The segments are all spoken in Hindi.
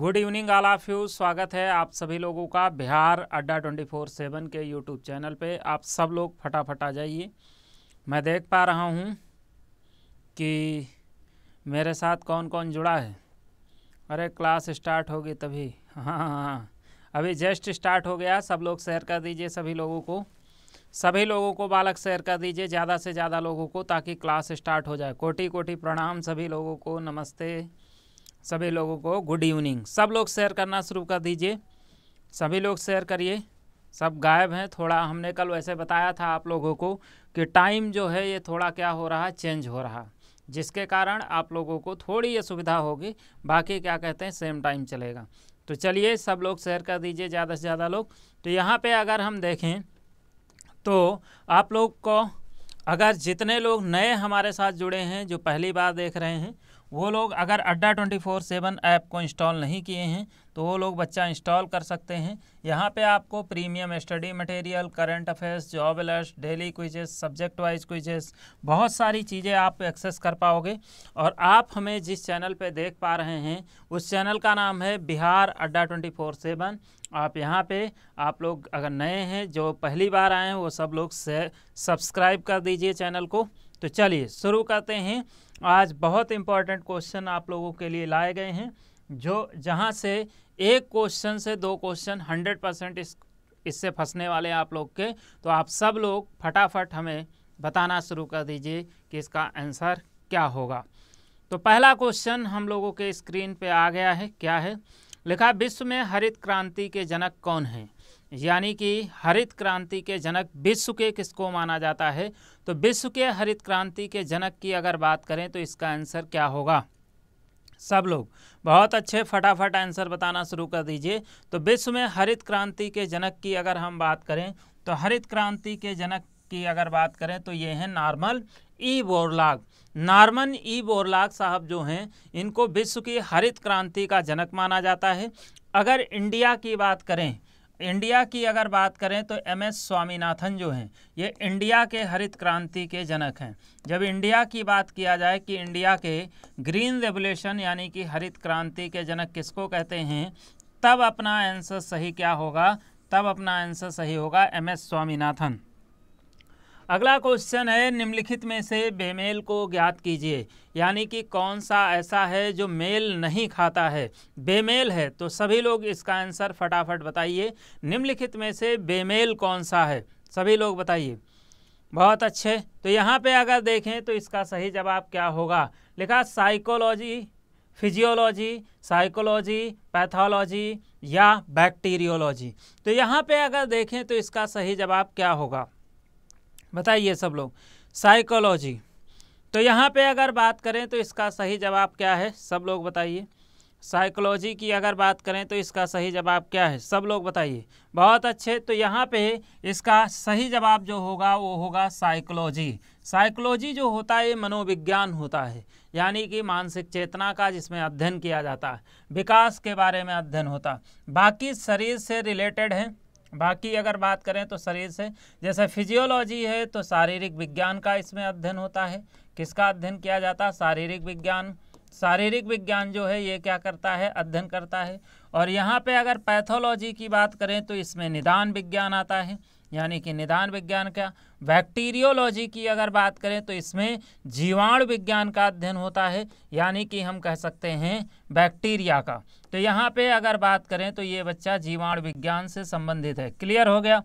good evening all of you स्वागत है आप सभी लोगों का Bihar Adda twenty four seven के यूट्यूब चैनल पे आप सब लोग फटाफट आ जाइए मैं देख पा रहा हूँ कि मेरे साथ कौन कौन जुड़ा है अरे क्लास स्टार्ट होगी तभी हाँ हाँ हाँ अभी जस्ट स्टार्ट हो गया सब लोग शेयर कर दीजिए सभी लोगों को सभी लोगों को बालक शेयर कर दीजिए ज़्यादा से ज़्यादा लोगों को ताकि क्लास स्टार्ट हो जाए कोटि कोटि प्रणाम सभी लोगों को नमस्ते सभी लोगों को गुड इवनिंग सब लोग शेयर करना शुरू कर दीजिए सभी लोग शेयर करिए सब गायब हैं थोड़ा हमने कल वैसे बताया था आप लोगों को कि टाइम जो है ये थोड़ा क्या हो रहा चेंज हो रहा जिसके कारण आप लोगों को थोड़ी ये सुविधा होगी बाकी क्या कहते हैं सेम टाइम चलेगा तो चलिए सब लोग शेयर कर दीजिए ज़्यादा से ज़्यादा लोग तो यहाँ पे अगर हम देखें तो आप लोग को अगर जितने लोग नए हमारे साथ जुड़े हैं जो पहली बार देख रहे हैं वो लोग अगर Adda twenty four seven app को इंस्टॉल नहीं किए हैं तो वो लोग बच्चा इंस्टॉल कर सकते हैं यहाँ पे आपको premium study material current affairs job alert daily quizzes subject wise quizzes बहुत सारी चीज़ें आप एक्सेस कर पाओगे और आप हमें जिस चैनल पे देख पा रहे हैं उस चैनल का नाम है Bihar Adda twenty four seven आप यहाँ पे आप लोग अगर नए हैं जो पहली बार आए हैं वो सब लोग सब्सक्राइब कर दीजिए चैनल को तो चलिए शुरू करते हैं आज बहुत इंपॉर्टेंट क्वेश्चन आप लोगों के लिए लाए गए हैं जो जहाँ से एक क्वेश्चन से दो क्वेश्चन हंड्रेड परसेंट इस इससे फंसने वाले आप लोग के तो आप सब लोग फटाफट हमें बताना शुरू कर दीजिए कि इसका आंसर क्या होगा तो पहला क्वेश्चन हम लोगों के स्क्रीन पे आ गया है क्या है लिखा विश्व में हरित क्रांति के जनक कौन हैं यानी कि हरित क्रांति के जनक विश्व के किसको माना जाता है तो विश्व के हरित क्रांति के जनक की अगर बात करें तो इसका आंसर क्या होगा सब लोग बहुत अच्छे फटाफट आंसर बताना शुरू कर दीजिए तो विश्व में हरित क्रांति के जनक की अगर हम बात करें तो हरित क्रांति के जनक की अगर बात करें तो ये हैं Norman E Borlaug Norman E Borlaug साहब जो हैं इनको विश्व की हरित क्रांति का जनक माना जाता है अगर इंडिया की बात करें इंडिया की अगर बात करें तो एम एस स्वामीनाथन जो हैं ये इंडिया के हरित क्रांति के जनक हैं जब इंडिया की बात किया जाए कि इंडिया के ग्रीन रेवोल्यूशन यानी कि हरित क्रांति के जनक किसको कहते हैं तब अपना आंसर सही क्या होगा तब अपना आंसर सही होगा एम एस स्वामीनाथन अगला क्वेश्चन है निम्नलिखित में से बेमेल को ज्ञात कीजिए यानी कि कौन सा ऐसा है जो मेल नहीं खाता है बेमेल है तो सभी लोग इसका आंसर फटाफट बताइए निम्नलिखित में से बेमेल कौन सा है सभी लोग बताइए बहुत अच्छे तो यहाँ पे अगर देखें तो इसका सही जवाब क्या होगा लिखा साइकोलॉजी फिजियोलॉजी साइकोलॉजी पैथोलॉजी या बैक्टीरियोलॉजी तो यहाँ पे अगर देखें तो इसका सही जवाब क्या होगा बताइए सब लोग साइकोलॉजी तो यहाँ पे अगर बात करें तो इसका सही जवाब क्या है सब लोग बताइए साइकोलॉजी की अगर बात करें तो इसका सही जवाब क्या है सब लोग बताइए बहुत अच्छे तो यहाँ पे इसका सही जवाब जो होगा वो होगा साइकोलॉजी साइकोलॉजी जो होता है ये मनोविज्ञान होता है यानी कि मानसिक चेतना का जिसमें अध्ययन किया जाता है विकास के बारे में अध्ययन होता बाकी शरीर से रिलेटेड हैं बाकी अगर बात करें तो शरीर से जैसे फिजियोलॉजी है तो शारीरिक विज्ञान का इसमें अध्ययन होता है किसका अध्ययन किया जाता है शारीरिक विज्ञान शारीरिक विज्ञान जो है ये क्या करता है अध्ययन करता है और यहाँ पे अगर पैथोलॉजी की बात करें तो इसमें निदान विज्ञान आता है यानी कि निदान विज्ञान का बैक्टीरियोलॉजी की अगर बात करें तो इसमें जीवाणु विज्ञान का अध्ययन होता है यानी कि हम कह सकते हैं बैक्टीरिया का तो यहाँ पे अगर बात करें तो ये बच्चा जीवाणु विज्ञान से संबंधित है क्लियर हो गया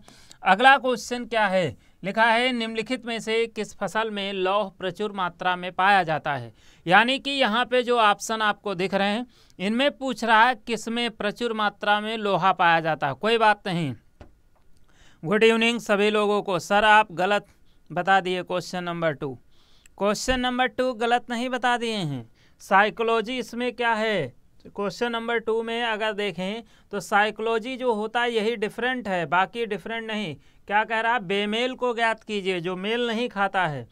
अगला क्वेश्चन क्या है लिखा है निम्नलिखित में से किस फसल में लौह प्रचुर मात्रा में पाया जाता है यानी कि यहाँ पे जो ऑप्शन आपको दिख रहे हैं इनमें पूछ रहा है किस में प्रचुर मात्रा में लोहा पाया जाता है कोई बात नहीं गुड इवनिंग सभी लोगों को सर आप गलत बता दिए question number two question number two गलत नहीं बता दिए हैं साइकोलॉजी इसमें क्या है क्वेश्चन नंबर टू में अगर देखें तो साइकोलॉजी जो होता है यही डिफरेंट है बाकी डिफरेंट नहीं क्या कह रहा है बेमेल को ज्ञात कीजिए जो मेल नहीं खाता है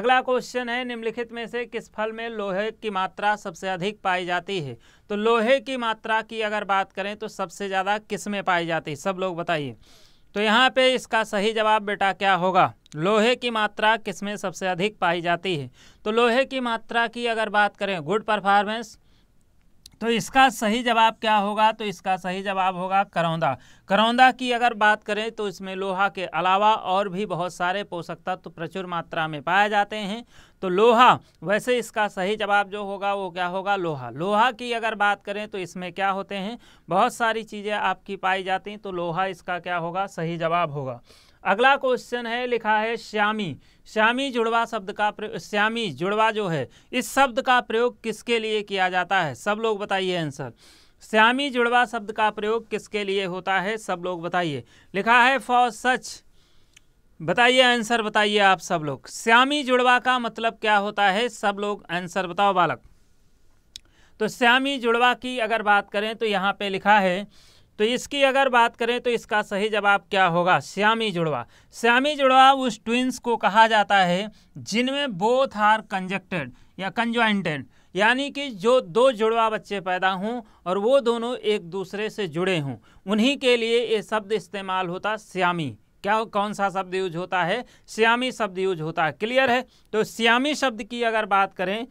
अगला क्वेश्चन है निम्नलिखित में से किस फल में लोहे की मात्रा सबसे अधिक पाई जाती है तो लोहे की मात्रा की अगर बात करें तो सबसे ज़्यादा किस में पाई जाती है सब लोग बताइए तो यहाँ पे इसका सही जवाब बेटा क्या होगा लोहे की मात्रा किसमें सबसे अधिक पाई जाती है तो लोहे की मात्रा की अगर बात करें गुड परफॉर्मेंस तो इसका सही जवाब क्या होगा तो इसका सही जवाब होगा करौंदा करौंदा की अगर बात करें तो इसमें लोहा के अलावा और भी बहुत सारे पोषक तत्व तो प्रचुर मात्रा में पाए जाते हैं तो लोहा वैसे इसका सही जवाब जो होगा वो क्या होगा लोहा लोहा की अगर बात करें तो इसमें क्या होते हैं बहुत सारी चीज़ें आपकी पाई जाती हैं तो लोहा इसका क्या होगा सही जवाब होगा अगला क्वेश्चन है लिखा है श्यामी श्यामी जुड़वा शब्द का श्यामी जुड़वा जो है इस शब्द का प्रयोग किसके लिए किया जाता है सब लोग बताइए आंसर श्यामी जुड़वा शब्द का प्रयोग किसके लिए होता है सब लोग बताइए लिखा है फॉर सच बताइए आंसर बताइए आप सब लोग श्यामी जुड़वा का मतलब क्या होता है सब लोग आंसर बताओ बालक तो श्यामी जुड़वा की अगर बात करें तो यहाँ पे लिखा है तो इसकी अगर बात करें तो इसका सही जवाब क्या होगा श्यामी जुड़वा श्यामी जुड़वा उस ट्विंस को कहा जाता है जिनमें बोथ आर कंजक्टेड या कंजॉइंटेड यानी कि जो दो जुड़वा बच्चे पैदा हों और वो दोनों एक दूसरे से जुड़े हों उन्हीं के लिए ये शब्द इस्तेमाल होता श्यामी क्या कौन सा शब्द यूज होता है श्यामी शब्द यूज होता है क्लियर है तो श्यामी शब्द की अगर बात करें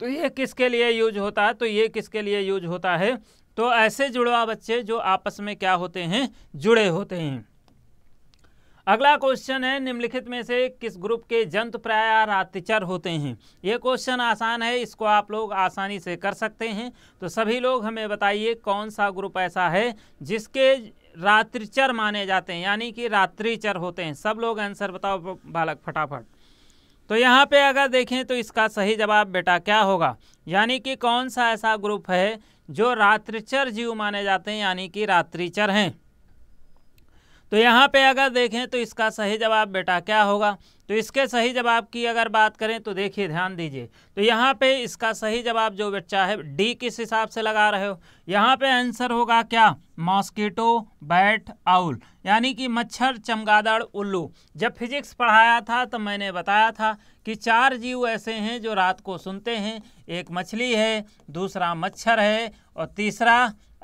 तो ये किसके लिए यूज होता है तो ये किसके लिए यूज होता है तो ऐसे जुड़वा बच्चे जो आपस में क्या होते हैं जुड़े होते हैं अगला क्वेश्चन है निम्नलिखित में से किस ग्रुप के जंतु प्राय रातिचर होते हैं ये क्वेश्चन आसान है इसको आप लोग आसानी से कर सकते हैं तो सभी लोग हमें बताइए कौन सा ग्रुप ऐसा है जिसके रात्रिचर माने जाते हैं यानी कि रात्रिचर होते हैं सब लोग आंसर बताओ बालक फटाफट तो यहाँ पे अगर देखें तो इसका सही जवाब बेटा क्या होगा यानी कि कौन सा ऐसा ग्रुप है जो रात्रिचर जीव माने जाते हैं यानी कि रात्रिचर हैं तो यहाँ पे अगर देखें तो इसका सही जवाब बेटा क्या होगा तो इसके सही जवाब की अगर बात करें तो देखिए ध्यान दीजिए तो यहाँ पे इसका सही जवाब जो बच्चा है डी किस हिसाब से लगा रहे हो यहाँ पे आंसर होगा क्या मॉस्किटो बैट आउल यानी कि मच्छर चमगादड़ उल्लू जब फिजिक्स पढ़ाया था तो मैंने बताया था कि चार जीव ऐसे हैं जो रात को सुनते हैं एक मछली है दूसरा मच्छर है और तीसरा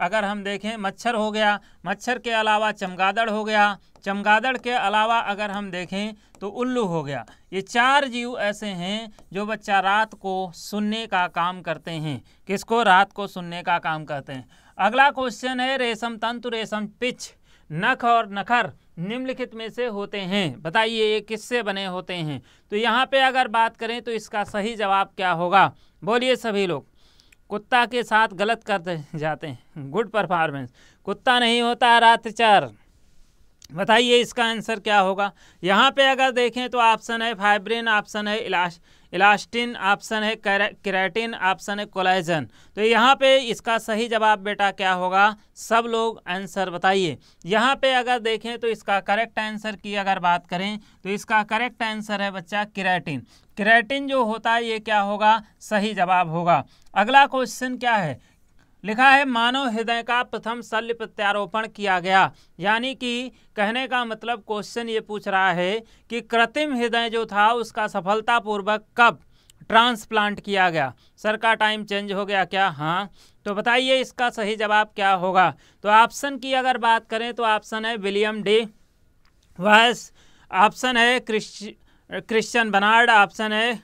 अगर हम देखें मच्छर हो गया मच्छर के अलावा चमगादड़ हो गया चमगादड़ के अलावा अगर हम देखें तो उल्लू हो गया ये चार जीव ऐसे हैं जो बच्चा रात को सुनने का काम करते हैं किसको रात को सुनने का काम करते हैं अगला क्वेश्चन है रेशम तंतु रेशम पिच नख और नखर निम्नलिखित में से होते हैं बताइए ये किससे बने होते हैं तो यहाँ पे अगर बात करें तो इसका सही जवाब क्या होगा बोलिए सभी लोग कुत्ता के साथ गलत करते जाते हैं गुड परफॉर्मेंस कुत्ता नहीं होता रात चार बताइए इसका आंसर क्या होगा यहाँ पे अगर देखें तो ऑप्शन है फाइब्रिन ऑप्शन है इलाश इलास्टिन ऑप्शन है क्रैटिन ऑप्शन है कोलाइजन तो यहाँ पे इसका सही जवाब बेटा क्या होगा सब लोग आंसर बताइए यहाँ पे अगर देखें तो इसका करेक्ट आंसर की अगर बात करें तो इसका करेक्ट आंसर है बच्चा किराटिन किराटिन जो होता है ये क्या होगा सही जवाब होगा अगला क्वेश्चन क्या है लिखा है मानव हृदय का प्रथम शल्य प्रत्यारोपण किया गया यानी कि कहने का मतलब क्वेश्चन ये पूछ रहा है कि कृत्रिम हृदय जो था उसका सफलतापूर्वक कब ट्रांसप्लांट किया गया सर का टाइम चेंज हो गया क्या हाँ तो बताइए इसका सही जवाब क्या होगा तो ऑप्शन की अगर बात करें तो ऑप्शन है विलियम डी वैस ऑप्शन है क्रिश्चियन बनार्ड ऑप्शन है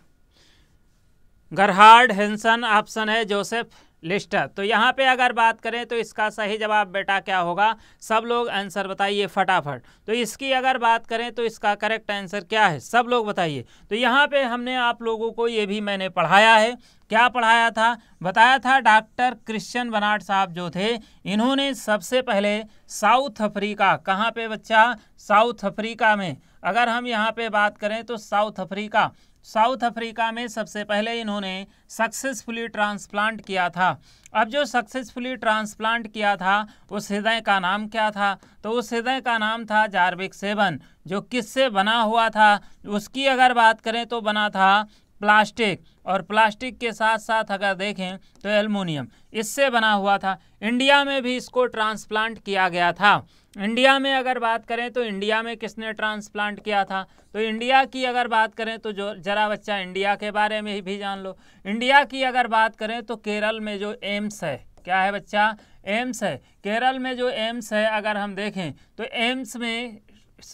गरहार्ड हेंसन ऑप्शन है जोसेफ लिस्टर तो यहाँ पे अगर बात करें तो इसका सही जवाब बेटा क्या होगा सब लोग आंसर बताइए फटाफट तो इसकी अगर बात करें तो इसका करेक्ट आंसर क्या है सब लोग बताइए तो यहाँ पे हमने आप लोगों को ये भी मैंने पढ़ाया है क्या पढ़ाया था बताया था डॉक्टर क्रिश्चियन बनाट साहब जो थे इन्होंने सबसे पहले साउथ अफ्रीका कहाँ पे बच्चा साउथ अफ्रीका में अगर हम यहाँ पे बात करें तो साउथ अफ्रीका साउथ अफ्रीका में सबसे पहले इन्होंने सक्सेसफुली ट्रांसप्लांट किया था अब जो सक्सेसफुली ट्रांसप्लांट किया था उस हृदय का नाम क्या था तो उस हृदय का नाम था जार्विक सेवन जो किससे बना हुआ था उसकी अगर बात करें तो बना था प्लास्टिक और प्लास्टिक के साथ साथ अगर देखें तो एलमोनियम इससे बना हुआ था इंडिया में भी इसको ट्रांसप्लांट किया गया था इंडिया में अगर बात करें तो इंडिया में किसने ट्रांसप्लांट किया था तो इंडिया की अगर बात करें तो जो जरा बच्चा इंडिया के बारे में ही भी जान लो इंडिया की अगर बात करें तो केरल में जो एम्स है क्या है बच्चा एम्स है केरल में जो एम्स है अगर हम देखें तो एम्स में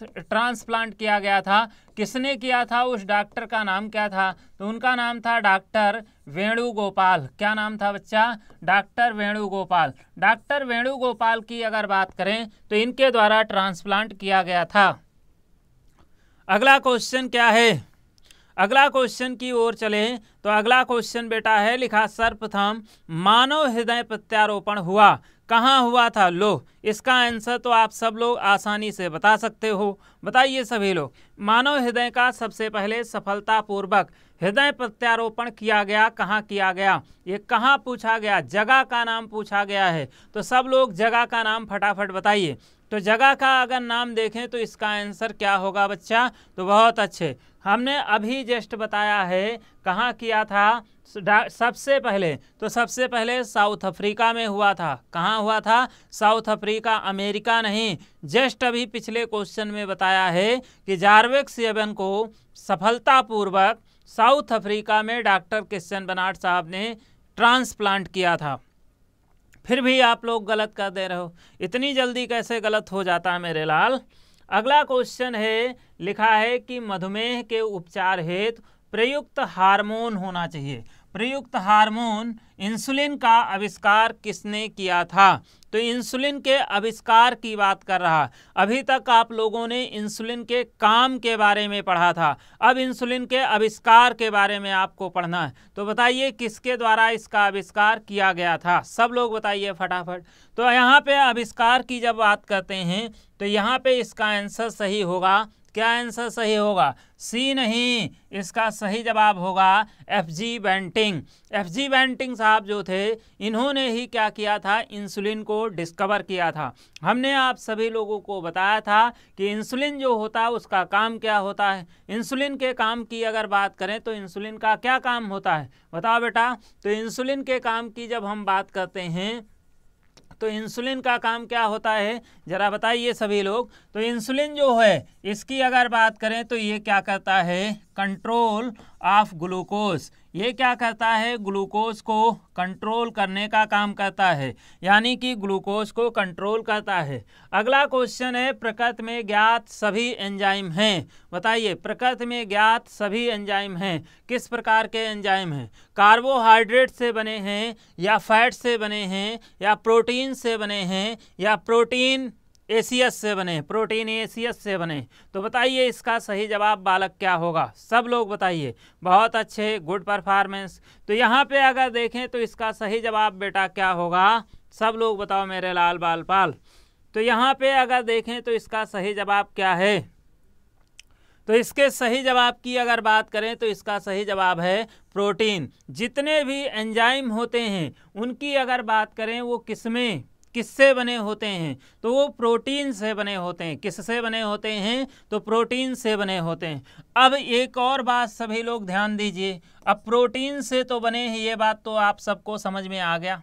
ट्रांसप्लांट किया गया था किसने किया था उस डॉक्टर का नाम क्या था तो उनका नाम था डॉक्टर वेणुगोपाल क्या नाम था बच्चा डॉक्टर वेणुगोपाल डॉक्टर वेणुगोपाल की अगर बात करें तो इनके द्वारा ट्रांसप्लांट किया गया था अगला क्वेश्चन क्या है अगला क्वेश्चन की ओर चले तो अगला क्वेश्चन बेटा है लिखा सर्वप्रथम मानव हृदय प्रत्यारोपण हुआ कहाँ हुआ था लो इसका आंसर तो आप सब लोग आसानी से बता सकते हो बताइए सभी लोग मानव हृदय का सबसे पहले सफलतापूर्वक हृदय प्रत्यारोपण किया गया कहाँ किया गया ये कहाँ पूछा गया जगह का नाम पूछा गया है तो सब लोग जगह का नाम फटाफट बताइए तो जगह का अगर नाम देखें तो इसका आंसर क्या होगा बच्चा तो बहुत अच्छे हमने अभी जस्ट बताया है कहाँ किया था सबसे पहले तो सबसे पहले साउथ अफ्रीका में हुआ था कहाँ हुआ था साउथ अफ्रीका अमेरिका नहीं जस्ट अभी पिछले क्वेश्चन में बताया है कि जार्विक सेवन को सफलतापूर्वक साउथ अफ्रीका में डॉक्टर क्रिश्चन बनाट साहब ने ट्रांसप्लांट किया था फिर भी आप लोग गलत कर दे रहे हो इतनी जल्दी कैसे गलत हो जाता है मेरे लाल अगला क्वेश्चन है लिखा है कि मधुमेह के उपचार हेतु प्रयुक्त हार्मोन होना चाहिए प्रयुक्त हार्मोन इंसुलिन का आविष्कार किसने किया था तो इंसुलिन के आविष्कार की बात कर रहा अभी तक आप लोगों ने इंसुलिन के काम के बारे में पढ़ा था अब इंसुलिन के आविष्कार के बारे में आपको पढ़ना है तो बताइए किसके द्वारा इसका आविष्कार किया गया था सब लोग बताइए फटाफट तो यहाँ पे आविष्कार की जब बात करते हैं तो यहाँ पे इसका आंसर सही होगा क्या आंसर सही होगा सी नहीं इसका सही जवाब होगा F G Banting F G Banting साहब जो थे इन्होंने ही क्या किया था इंसुलिन को डिस्कवर किया था हमने आप सभी लोगों को बताया था कि इंसुलिन जो होता है उसका काम क्या होता है इंसुलिन के काम की अगर बात करें तो इंसुलिन का क्या काम होता है बताओ बेटा तो इंसुलिन के काम की जब हम बात करते हैं तो इंसुलिन का काम क्या होता है ज़रा बताइए सभी लोग तो इंसुलिन जो है इसकी अगर बात करें तो ये क्या करता है कंट्रोल ऑफ ग्लूकोज ये क्या करता है ग्लूकोज को कंट्रोल करने का काम करता है यानी कि ग्लूकोज को कंट्रोल करता है अगला क्वेश्चन है प्रकृति में ज्ञात सभी एंजाइम हैं बताइए प्रकृति में ज्ञात सभी एंजाइम हैं किस प्रकार के एंजाइम हैं कार्बोहाइड्रेट से बने हैं या फैट से बने हैं या प्रोटीन से बने हैं या प्रोटीन एसीएस से बने प्रोटीन एसीएस से बने तो बताइए इसका सही जवाब बालक क्या होगा सब लोग बताइए बहुत अच्छे गुड परफॉर्मेंस तो यहाँ पे अगर देखें तो इसका सही जवाब बेटा क्या होगा सब लोग बताओ मेरे लाल बाल पाल तो यहाँ पे अगर देखें तो इसका सही जवाब क्या है तो इसके सही जवाब की अगर बात करें तो इसका सही जवाब है प्रोटीन जितने भी एंजाइम होते हैं उनकी अगर बात करें वो किसमें किससे बने होते हैं तो वो प्रोटीन से बने होते हैं किससे बने होते हैं तो प्रोटीन से बने होते हैं अब एक और बात सभी लोग ध्यान दीजिए अब प्रोटीन से तो बने हैं ये बात तो आप सबको समझ में आ गया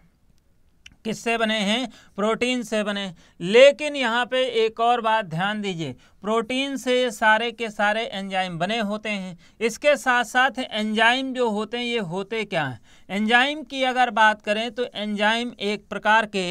किससे बने हैं प्रोटीन से बने लेकिन यहाँ पे एक और बात ध्यान दीजिए प्रोटीन से सारे के सारे एंजाइम बने होते हैं इसके साथ साथ एंजाइम जो होते हैं ये होते क्या हैं एंजाइम की अगर बात करें तो एंजाइम एक प्रकार के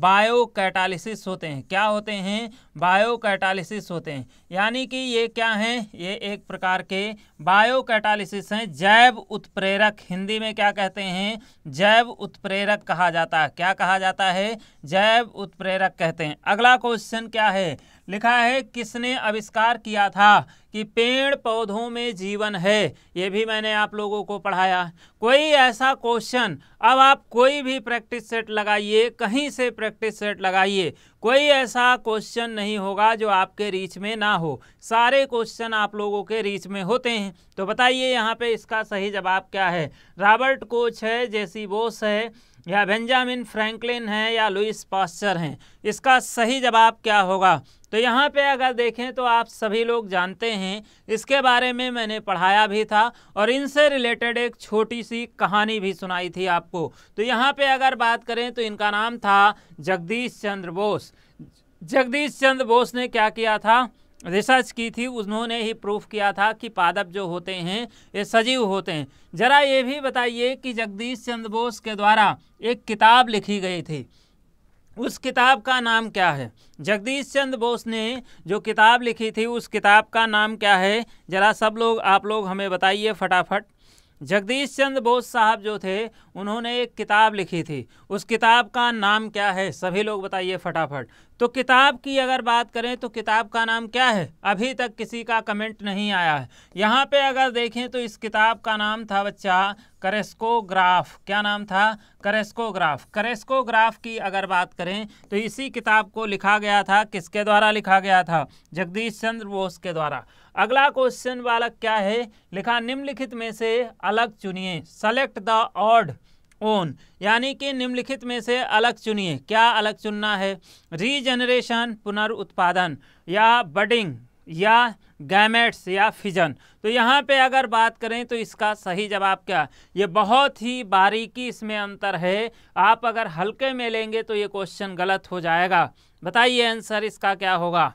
बायो कैटालिसिस होते हैं क्या होते हैं बायो कैटालिसिस होते हैं यानी कि ये क्या हैं ये एक प्रकार के बायो कैटालिसिस हैं जैव उत्प्रेरक हिंदी में क्या कहते हैं जैव उत्प्रेरक कहा जाता है क्या कहा जाता है जैव उत्प्रेरक कहते हैं अगला क्वेश्चन क्या है लिखा है किसने आविष्कार किया था कि पेड़ पौधों में जीवन है ये भी मैंने आप लोगों को पढ़ाया कोई ऐसा क्वेश्चन अब आप कोई भी प्रैक्टिस सेट लगाइए कहीं से प्रैक्टिस सेट लगाइए कोई ऐसा क्वेश्चन नहीं होगा जो आपके रीच में ना हो सारे क्वेश्चन आप लोगों के रीच में होते हैं तो बताइए यहाँ पे इसका सही जवाब क्या है रॉबर्ट कोच है जेसी बोस है या बेंजामिन फ्रैंकलिन हैं या लुइस पास्चर हैं इसका सही जवाब क्या होगा तो यहाँ पे अगर देखें तो आप सभी लोग जानते हैं इसके बारे में मैंने पढ़ाया भी था और इनसे रिलेटेड एक छोटी सी कहानी भी सुनाई थी आपको तो यहाँ पे अगर बात करें तो इनका नाम था जगदीश चंद्र बोस जगदीश चंद्र बोस ने क्या किया था रिसर्च की थी उन्होंने ही प्रूफ किया था कि पादप जो होते हैं ये सजीव होते हैं ज़रा ये भी बताइए कि जगदीश चंद्र बोस के द्वारा एक किताब लिखी गई थी उस किताब का नाम क्या है जगदीश चंद्र बोस ने जो किताब लिखी थी उस किताब का नाम क्या है ज़रा सब लोग आप लोग हमें बताइए फटाफट जगदीश चंद्र बोस साहब जो थे उन्होंने एक किताब लिखी थी उस किताब का नाम क्या है सभी लोग बताइए फटाफट तो किताब की अगर बात करें तो किताब का नाम क्या है अभी तक किसी का कमेंट नहीं आया है यहाँ पे अगर देखें तो इस किताब का नाम था बच्चा करेस्कोग्राफ क्या नाम था करेस्कोग्राफ करेस्कोग्राफ की अगर बात करें तो इसी किताब को लिखा गया था किसके द्वारा लिखा गया था जगदीश चंद्र बोस के द्वारा अगला क्वेश्चन वाला क्या है लिखा निम्नलिखित में से अलग चुनिए सेलेक्ट द ऑड ओन यानी कि निम्नलिखित में से अलग चुनिए क्या अलग चुनना है रीजनरेशन पुनर्उत्पादन या बडिंग या गैमेट्स या फिजन तो यहाँ पे अगर बात करें तो इसका सही जवाब क्या ये बहुत ही बारीकी इसमें अंतर है आप अगर हल्के में लेंगे तो ये क्वेश्चन गलत हो जाएगा बताइए आंसर इसका क्या होगा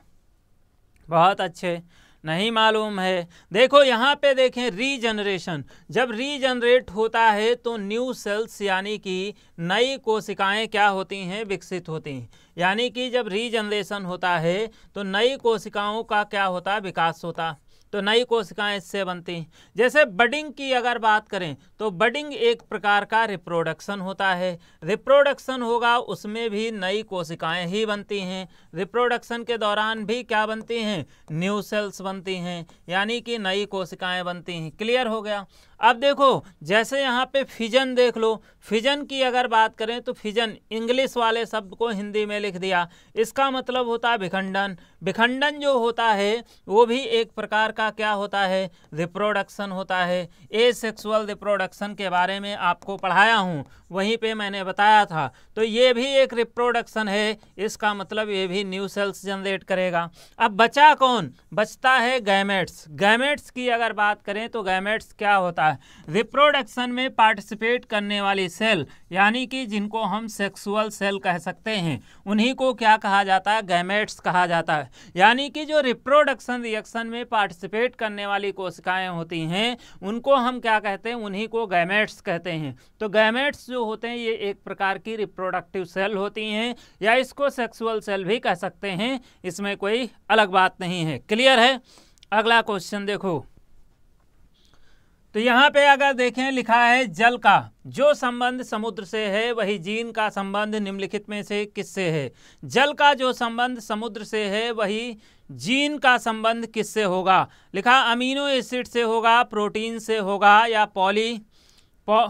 बहुत अच्छे नहीं मालूम है देखो यहाँ पे देखें रीजनरेशन जब रीजनरेट होता है तो न्यू सेल्स यानी कि नई कोशिकाएं क्या होती हैं विकसित होती हैं यानी कि जब रीजनरेशन होता है तो नई कोशिकाओं का क्या होता है विकास होता तो नई कोशिकाएं इससे बनती हैं जैसे बडिंग की अगर बात करें तो बडिंग एक प्रकार का रिप्रोडक्शन होता है रिप्रोडक्शन होगा उसमें भी नई कोशिकाएं ही बनती हैं रिप्रोडक्शन के दौरान भी क्या बनती हैं न्यू सेल्स बनती हैं यानी कि नई कोशिकाएं बनती हैं क्लियर हो गया अब देखो जैसे यहाँ पे फिजन देख लो फिजन की अगर बात करें तो फिजन इंग्लिश वाले शब्द को हिंदी में लिख दिया इसका मतलब होता है विखंडन विखंडन जो होता है वो भी एक प्रकार का क्या होता है रिप्रोडक्शन होता है ए सेक्सुअल रिप्रोडक्शन के बारे में आपको पढ़ाया हूँ वहीं पे मैंने बताया था तो ये भी एक रिप्रोडक्शन है इसका मतलब ये भी न्यू सेल्स जनरेट करेगा अब बचा कौन बचता है गैमेट्स गैमेट्स की अगर बात करें तो गैमेट्स क्या होता है रिप्रोडक्शन में पार्टिसिपेट करने वाली सेल यानी कि जिनको हम सेक्सुअल सेल कह सकते हैं उन्हीं को क्या कहा जाता है गैमेट्स कहा जाता है यानी कि जो रिप्रोडक्शन रिएक्शन में पार्टिसिपेट पार्टिसिपेट करने वाली कोशिकाएं होती हैं उनको हम क्या कहते हैं उन्हीं को गैमेट्स कहते हैं तो गैमेट्स जो होते हैं ये एक प्रकार की रिप्रोडक्टिव सेल होती हैं या इसको सेक्सुअल सेल भी कह सकते हैं इसमें कोई अलग बात नहीं है क्लियर है अगला क्वेश्चन देखो तो यहाँ पे अगर देखें लिखा है जल का जो संबंध समुद्र से है वही जीन का संबंध निम्नलिखित में से किससे है जल का जो संबंध समुद्र से है वही जीन का संबंध किससे होगा लिखा अमीनो एसिड से होगा प्रोटीन से होगा या पॉली पो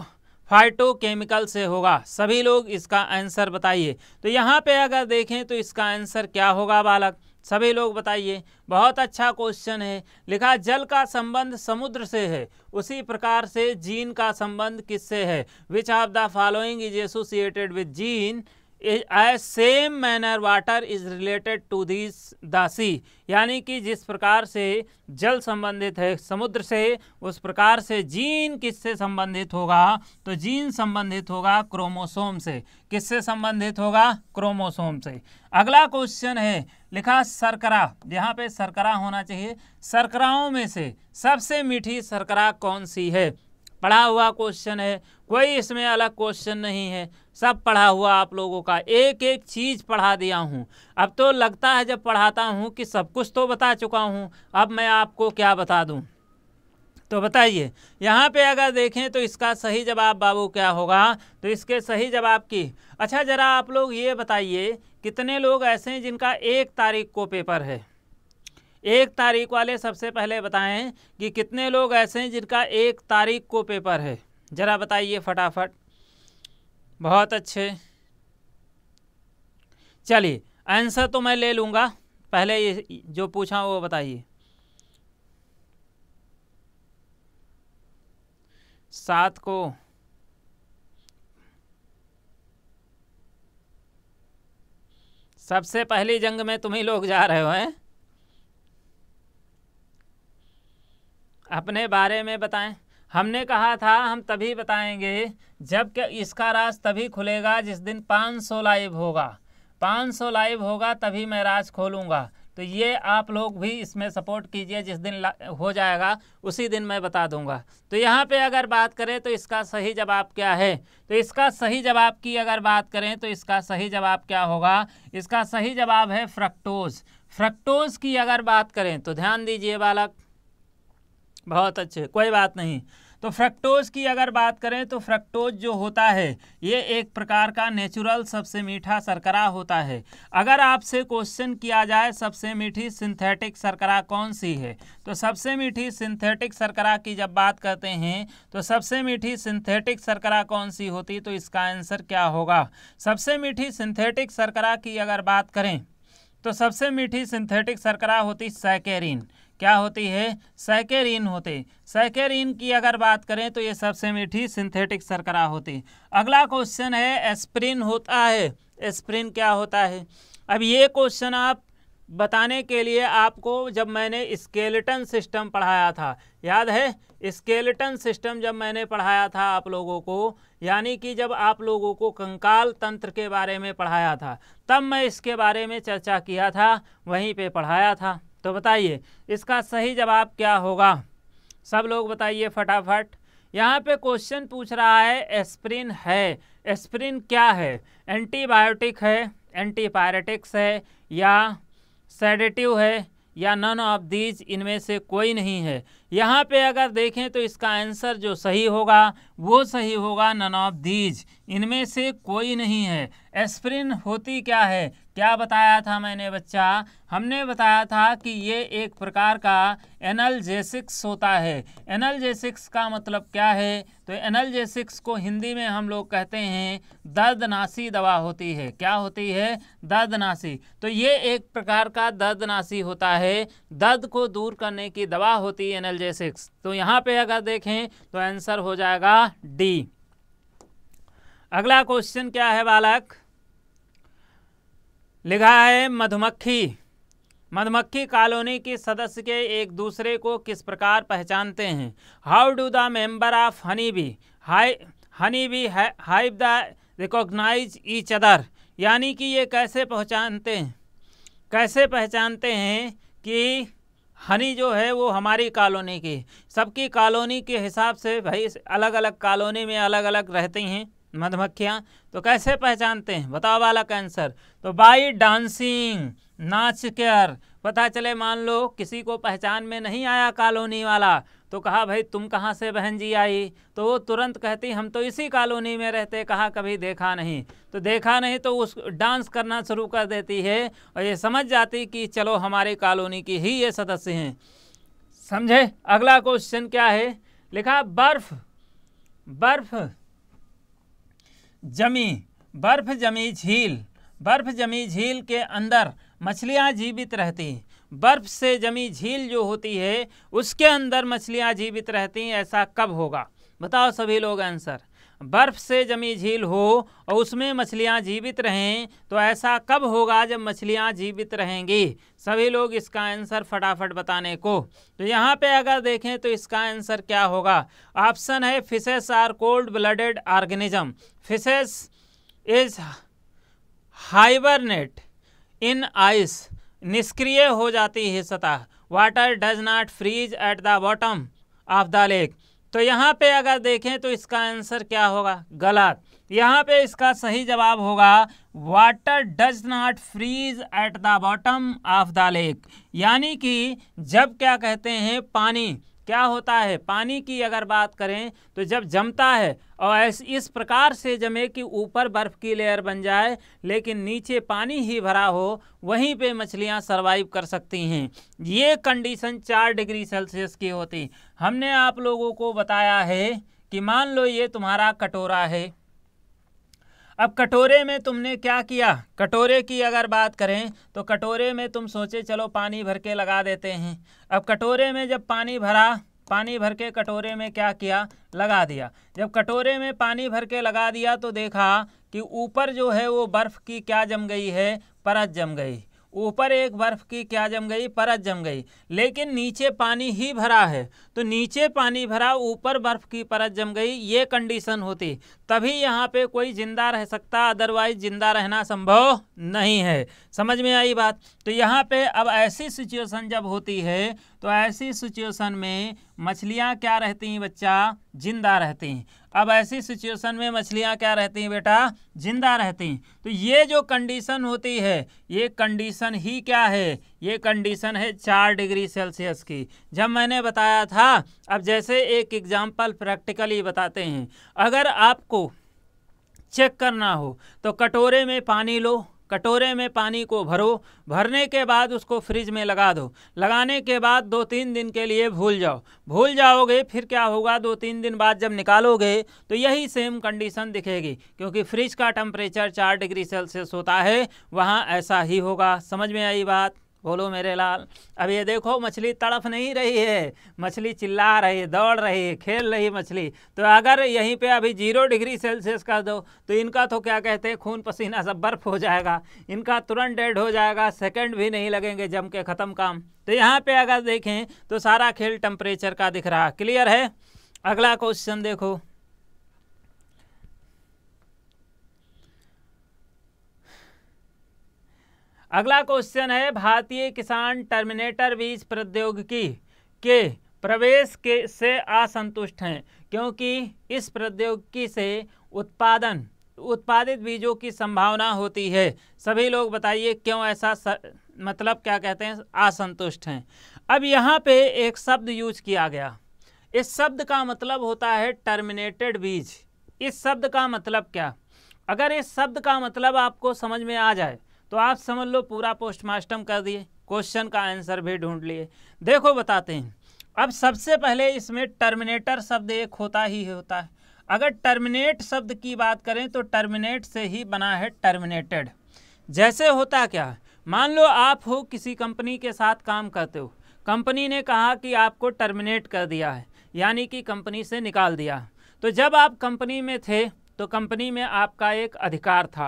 फाइटोकेमिकल से होगा सभी लोग इसका आंसर बताइए तो यहाँ पे अगर देखें तो इसका आंसर क्या होगा बालक सभी लोग बताइए बहुत अच्छा क्वेश्चन है लिखा जल का संबंध समुद्र से है उसी प्रकार से जीन का संबंध किससे है which of the following is associated with gene as same manner water is related to this दासी यानी कि जिस प्रकार से जल संबंधित है समुद्र से उस प्रकार से जीन किससे संबंधित होगा तो जीन संबंधित होगा क्रोमोसोम से किससे संबंधित होगा क्रोमोसोम से अगला क्वेश्चन है लिखा सरकरा यहाँ पे सरकरा होना चाहिए सरकराओं में से सबसे मीठी सरकरा कौन सी है पढ़ा हुआ क्वेश्चन है कोई इसमें अलग क्वेश्चन नहीं है सब पढ़ा हुआ आप लोगों का एक एक चीज़ पढ़ा दिया हूँ अब तो लगता है जब पढ़ाता हूँ कि सब कुछ तो बता चुका हूँ अब मैं आपको क्या बता दूँ तो बताइए यहाँ पे अगर देखें तो इसका सही जवाब बाबू क्या होगा तो इसके सही जवाब की अच्छा ज़रा आप लोग ये बताइए कितने लोग ऐसे हैं जिनका एक तारीख को पेपर है एक तारीख वाले सबसे पहले बताएं कि कितने लोग ऐसे हैं जिनका एक तारीख को पेपर है ज़रा बताइए फटाफट बहुत अच्छे चलिए आंसर तो मैं ले लूँगा पहले ये जो पूछा वो बताइए सात को सबसे पहली जंग में तुम ही लोग जा रहे हो हैं अपने बारे में बताएं हमने कहा था हम तभी बताएंगे जब इसका राज तभी खुलेगा जिस दिन 500 लाइव होगा 500 लाइव होगा तभी मैं राज खोलूँगा तो ये आप लोग भी इसमें सपोर्ट कीजिए जिस दिन हो जाएगा उसी दिन मैं बता दूंगा तो यहाँ पे अगर बात करें तो इसका सही जवाब क्या है तो इसका सही जवाब की अगर बात करें तो इसका सही जवाब क्या होगा इसका सही जवाब है फ्रक्टोज फ्रक्टोज की अगर बात करें तो ध्यान दीजिए बालक बहुत अच्छे कोई बात नहीं तो फ्रक्टोज की अगर बात करें तो फ्रक्टोज जो होता है ये एक प्रकार का नेचुरल सबसे मीठा सरकरा होता है अगर आपसे क्वेश्चन किया जाए सबसे मीठी सिंथेटिक सरकरा कौन सी है तो सबसे मीठी सिंथेटिक सरकरा की जब बात करते हैं तो सबसे मीठी सिंथेटिक सरकरा कौन सी होती तो इसका आंसर क्या होगा सबसे मीठी सिंथेटिक सरकरा की अगर बात करें तो सबसे मीठी सिंथेटिक सरकरा होती सैकेरिन क्या होती है सैकेरिन होते सैकेरिन की अगर बात करें तो ये सबसे मीठी सिंथेटिक सरकरा होती अगला क्वेश्चन है एस्प्रिन होता है एस्प्रिन क्या होता है अब ये क्वेश्चन आप बताने के लिए आपको जब मैंने स्केलेटन सिस्टम पढ़ाया था याद है स्केलेटन सिस्टम जब मैंने पढ़ाया था आप लोगों को यानी कि जब आप लोगों को कंकाल तंत्र के बारे में पढ़ाया था तब मैं इसके बारे में चर्चा किया था वहीं पे पढ़ाया था तो बताइए इसका सही जवाब क्या होगा सब लोग बताइए फटाफट यहाँ पे क्वेश्चन पूछ रहा है एस्प्रिन है एस्प्रिन क्या है एंटीबायोटिक है एंटीपायरेटिक्स है या सेडेटिव है या नन ऑफ दीज इनमें से कोई नहीं है यहाँ पे अगर देखें तो इसका आंसर जो सही होगा वो सही होगा नन ऑफ दीज इनमें से कोई नहीं है एस्प्रिन होती क्या है क्या बताया था मैंने बच्चा हमने बताया था कि ये एक प्रकार का एनलजेसिक्स होता है एनलजेसिक्स का मतलब क्या है तो एनलजेसिक्स को हिंदी में हम लोग कहते हैं दर्दनाशी दवा होती है क्या होती है दर्दनाशी तो ये एक प्रकार का दर्दनासी होता है दर्द को दूर करने की दवा होती है एनलजेसिक्स तो यहाँ पर अगर देखें तो आंसर हो जाएगा डी अगला क्वेश्चन क्या है बालक लिखा है मधुमक्खी मधुमक्खी कॉलोनी के सदस्य के एक दूसरे को किस प्रकार पहचानते हैं how do the member of honey bee high honey bee hive the recognize each other यानी कि ये कैसे पहचानते हैं कैसे पहचानते हैं कि हनी जो है वो हमारी कॉलोनी की सबकी कॉलोनी के हिसाब से भाई अलग अलग कॉलोनी में अलग अलग रहती हैं मधुमक्खियाँ तो कैसे पहचानते हैं बताओ वाला कैंसर तो बाई डांसिंग नाच कर पता चले मान लो किसी को पहचान में नहीं आया कॉलोनी वाला तो कहा भाई तुम कहाँ से बहन जी आई तो वो तुरंत कहती हम तो इसी कॉलोनी में रहते कहा कभी देखा नहीं तो देखा नहीं तो उस डांस करना शुरू कर देती है और ये समझ जाती कि चलो हमारी कॉलोनी की ही ये सदस्य हैं समझे अगला क्वेश्चन क्या है लिखा बर्फ़ बर्फ़ जमी बर्फ़ जमी झील बर्फ़ जमी झील के अंदर मछलियाँ जीवित रहती हैं बर्फ़ से जमी झील जो होती है उसके अंदर मछलियाँ जीवित रहती हैं ऐसा कब होगा बताओ सभी लोग आंसर बर्फ़ से जमी झील हो और उसमें मछलियाँ जीवित रहें तो ऐसा कब होगा जब मछलियाँ जीवित रहेंगी सभी लोग इसका आंसर फटाफट बताने को तो यहाँ पे अगर देखें तो इसका आंसर क्या होगा ऑप्शन है fishes are cold blooded organism fishes is hibernate in ice निष्क्रिय हो जाती है सतह water does not freeze at the bottom of the lake तो यहाँ पे अगर देखें तो इसका आंसर क्या होगा गलत यहाँ पे इसका सही जवाब होगा water does not freeze at the bottom of the lake यानी कि जब क्या कहते हैं पानी क्या होता है पानी की अगर बात करें तो जब जमता है और इस प्रकार से जमे कि ऊपर बर्फ़ की लेयर बन जाए लेकिन नीचे पानी ही भरा हो वहीं पे मछलियां सरवाइव कर सकती हैं ये कंडीशन चार डिग्री सेल्सियस की होती हमने आप लोगों को बताया है कि मान लो ये तुम्हारा कटोरा है अब कटोरे में तुमने क्या किया कटोरे की अगर बात करें तो कटोरे में तुम सोचे चलो पानी भर के लगा देते हैं अब कटोरे में जब पानी भरा पानी भर के कटोरे में क्या किया लगा दिया जब कटोरे में पानी भर के लगा दिया तो देखा कि ऊपर जो है वो बर्फ़ की क्या जम गई है परत जम गई ऊपर एक बर्फ़ की क्या जम गई परत जम गई लेकिन नीचे पानी ही भरा है तो नीचे पानी भरा ऊपर बर्फ़ की परत जम गई ये कंडीशन होती तभी यहाँ पे कोई ज़िंदा रह सकता अदरवाइज ज़िंदा रहना संभव नहीं है समझ में आई बात तो यहाँ पे अब ऐसी सिचुएशन जब होती है तो ऐसी सिचुएशन में मछलियाँ क्या रहती हैं बच्चा ज़िंदा रहती हैं अब ऐसी सिचुएशन में मछलियाँ क्या रहती हैं बेटा जिंदा रहती हैं तो ये जो कंडीशन होती है ये कंडीशन ही क्या है ये कंडीशन है चार डिग्री सेल्सियस की जब मैंने बताया था अब जैसे एक एग्जाम्पल प्रैक्टिकली बताते हैं अगर आपको चेक करना हो तो कटोरे में पानी लो कटोरे में पानी को भरो भरने के बाद उसको फ्रिज में लगा दो लगाने के बाद दो तीन दिन के लिए भूल जाओ भूल जाओगे फिर क्या होगा दो तीन दिन बाद जब निकालोगे तो यही सेम कंडीशन दिखेगी क्योंकि फ्रिज का टेम्परेचर चार डिग्री सेल्सियस होता है वहाँ ऐसा ही होगा समझ में आई बात बोलो मेरे लाल अब ये देखो मछली तड़फ नहीं रही है मछली चिल्ला रही है दौड़ रही है खेल रही मछली तो अगर यहीं पे अभी जीरो डिग्री सेल्सियस कर दो तो इनका तो क्या कहते हैं खून पसीना सब बर्फ हो जाएगा इनका तुरंत डेड हो जाएगा सेकंड भी नहीं लगेंगे जम के ख़त्म काम तो यहाँ पे अगर देखें तो सारा खेल टेम्परेचर का दिख रहा क्लियर है अगला क्वेश्चन देखो अगला क्वेश्चन है भारतीय किसान टर्मिनेटर बीज प्रौद्योगिकी के प्रवेश के से असंतुष्ट हैं क्योंकि इस प्रौद्योगिकी से उत्पादन उत्पादित बीजों की संभावना होती है सभी लोग बताइए क्यों ऐसा स, मतलब क्या कहते हैं असंतुष्ट हैं अब यहाँ पे एक शब्द यूज किया गया इस शब्द का मतलब होता है टर्मिनेटेड बीज इस शब्द का मतलब क्या अगर इस शब्द का मतलब आपको समझ में आ जाए तो आप समझ लो पूरा पोस्टमार्टम कर दिए क्वेश्चन का आंसर भी ढूंढ लिए देखो बताते हैं अब सबसे पहले इसमें टर्मिनेटर शब्द एक होता ही होता है अगर टर्मिनेट शब्द की बात करें तो टर्मिनेट से ही बना है टर्मिनेटेड जैसे होता क्या मान लो आप हो किसी कंपनी के साथ काम करते हो कंपनी ने कहा कि आपको टर्मिनेट कर दिया है यानी कि कंपनी से निकाल दिया तो जब आप कंपनी में थे तो कंपनी में आपका एक अधिकार था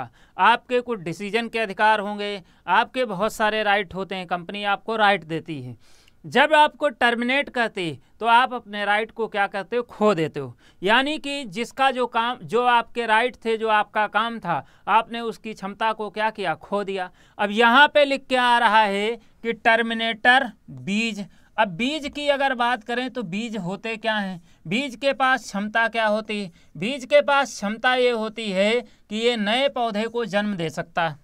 आपके कुछ डिसीजन के अधिकार होंगे आपके बहुत सारे राइट होते हैं कंपनी आपको राइट देती है जब आपको टर्मिनेट करती तो आप अपने राइट को क्या करते हो खो देते हो यानी कि जिसका जो काम जो आपके राइट थे जो आपका काम था आपने उसकी क्षमता को क्या किया खो दिया अब यहाँ पे लिख के आ रहा है कि टर्मिनेटर बीज अब बीज की अगर बात करें तो बीज होते क्या हैं बीज के पास क्षमता क्या होती बीज के पास क्षमता ये होती है कि ये नए पौधे को जन्म दे सकता है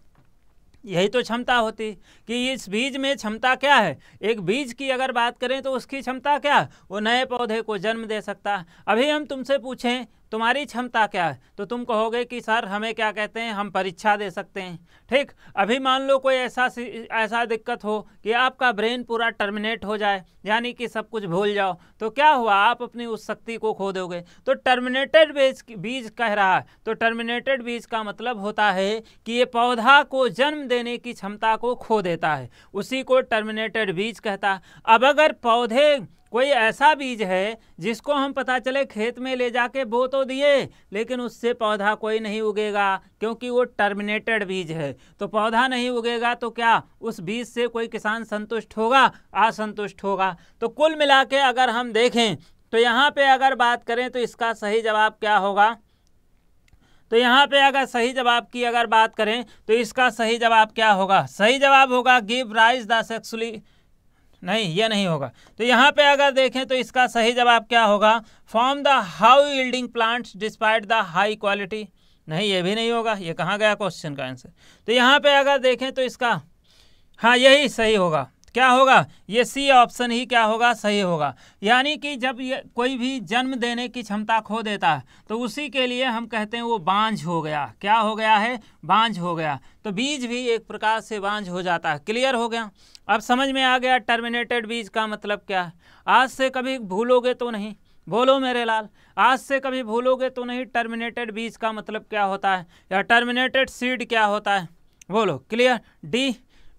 यही तो क्षमता होती कि इस बीज में क्षमता क्या है एक बीज की अगर बात करें तो उसकी क्षमता क्या वो नए पौधे को जन्म दे सकता अभी हम तुमसे पूछें तुम्हारी क्षमता क्या है तो तुम कहोगे कि सर हमें क्या कहते हैं हम परीक्षा दे सकते हैं ठीक अभी मान लो कोई ऐसा ऐसा दिक्कत हो कि आपका ब्रेन पूरा टर्मिनेट हो जाए यानी कि सब कुछ भूल जाओ तो क्या हुआ आप अपनी उस शक्ति को खो दोगे तो टर्मिनेटेड बीज बीज कह रहा है तो टर्मिनेटेड बीज का मतलब होता है कि ये पौधा को जन्म देने की क्षमता को खो देता है उसी को टर्मिनेटेड बीज कहता है अब अगर पौधे कोई ऐसा बीज है जिसको हम पता चले खेत में ले जाके बो तो दिए लेकिन उससे पौधा कोई नहीं उगेगा क्योंकि वो टर्मिनेटेड बीज है तो पौधा नहीं उगेगा तो क्या उस बीज से कोई किसान संतुष्ट होगा असंतुष्ट होगा तो कुल मिला के अगर हम देखें तो यहाँ पे अगर बात करें तो इसका सही जवाब क्या होगा तो यहाँ पे अगर सही जवाब की अगर बात करें तो इसका सही जवाब क्या होगा सही जवाब होगा गिव राइज द सेक्सुअली नहीं ये नहीं होगा तो यहाँ पे अगर देखें तो इसका सही जवाब क्या होगा form the high yielding plants despite the high quality नहीं ये भी नहीं होगा ये कहाँ गया क्वेश्चन का आंसर तो यहाँ पे अगर देखें तो इसका हाँ यही सही होगा क्या होगा ये सी ऑप्शन ही क्या होगा सही होगा यानी कि जब ये कोई भी जन्म देने की क्षमता खो देता है तो उसी के लिए हम कहते हैं वो बांझ हो गया क्या हो गया है बांझ हो गया तो बीज भी एक प्रकार से बांझ हो जाता है क्लियर हो गया अब समझ में आ गया टर्मिनेटेड बीज का मतलब क्या है आज से कभी भूलोगे तो नहीं बोलो मेरे लाल आज से कभी भूलोगे तो नहीं टर्मिनेटेड बीज का मतलब क्या होता है या टर्मिनेटेड सीड क्या होता है बोलो क्लियर डी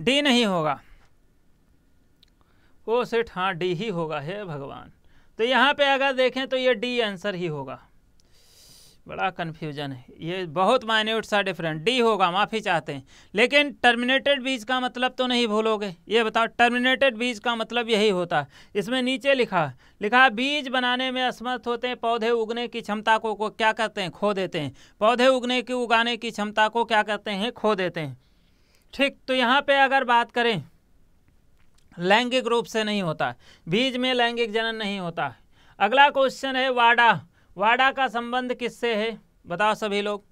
डी नहीं होगा ओ सेठ हाँ डी ही होगा हे भगवान तो यहाँ पे अगर देखें तो ये डी आंसर ही होगा बड़ा कन्फ्यूजन है ये बहुत माइन्यूट सा डिफरेंट डी होगा माफ़ी चाहते हैं लेकिन टर्मिनेटेड बीज का मतलब तो नहीं भूलोगे ये बताओ टर्मिनेटेड बीज का मतलब यही होता है इसमें नीचे लिखा लिखा बीज बनाने में असमर्थ होते हैं पौधे उगने की क्षमता को, को क्या करते हैं खो देते हैं पौधे उगने की उगाने की क्षमता को क्या करते हैं खो देते हैं ठीक तो यहाँ पर अगर बात करें लैंगिक रूप से नहीं होता बीज में लैंगिक जनन नहीं होता अगला क्वेश्चन है वाडा वाडा का संबंध किससे है बताओ सभी लोग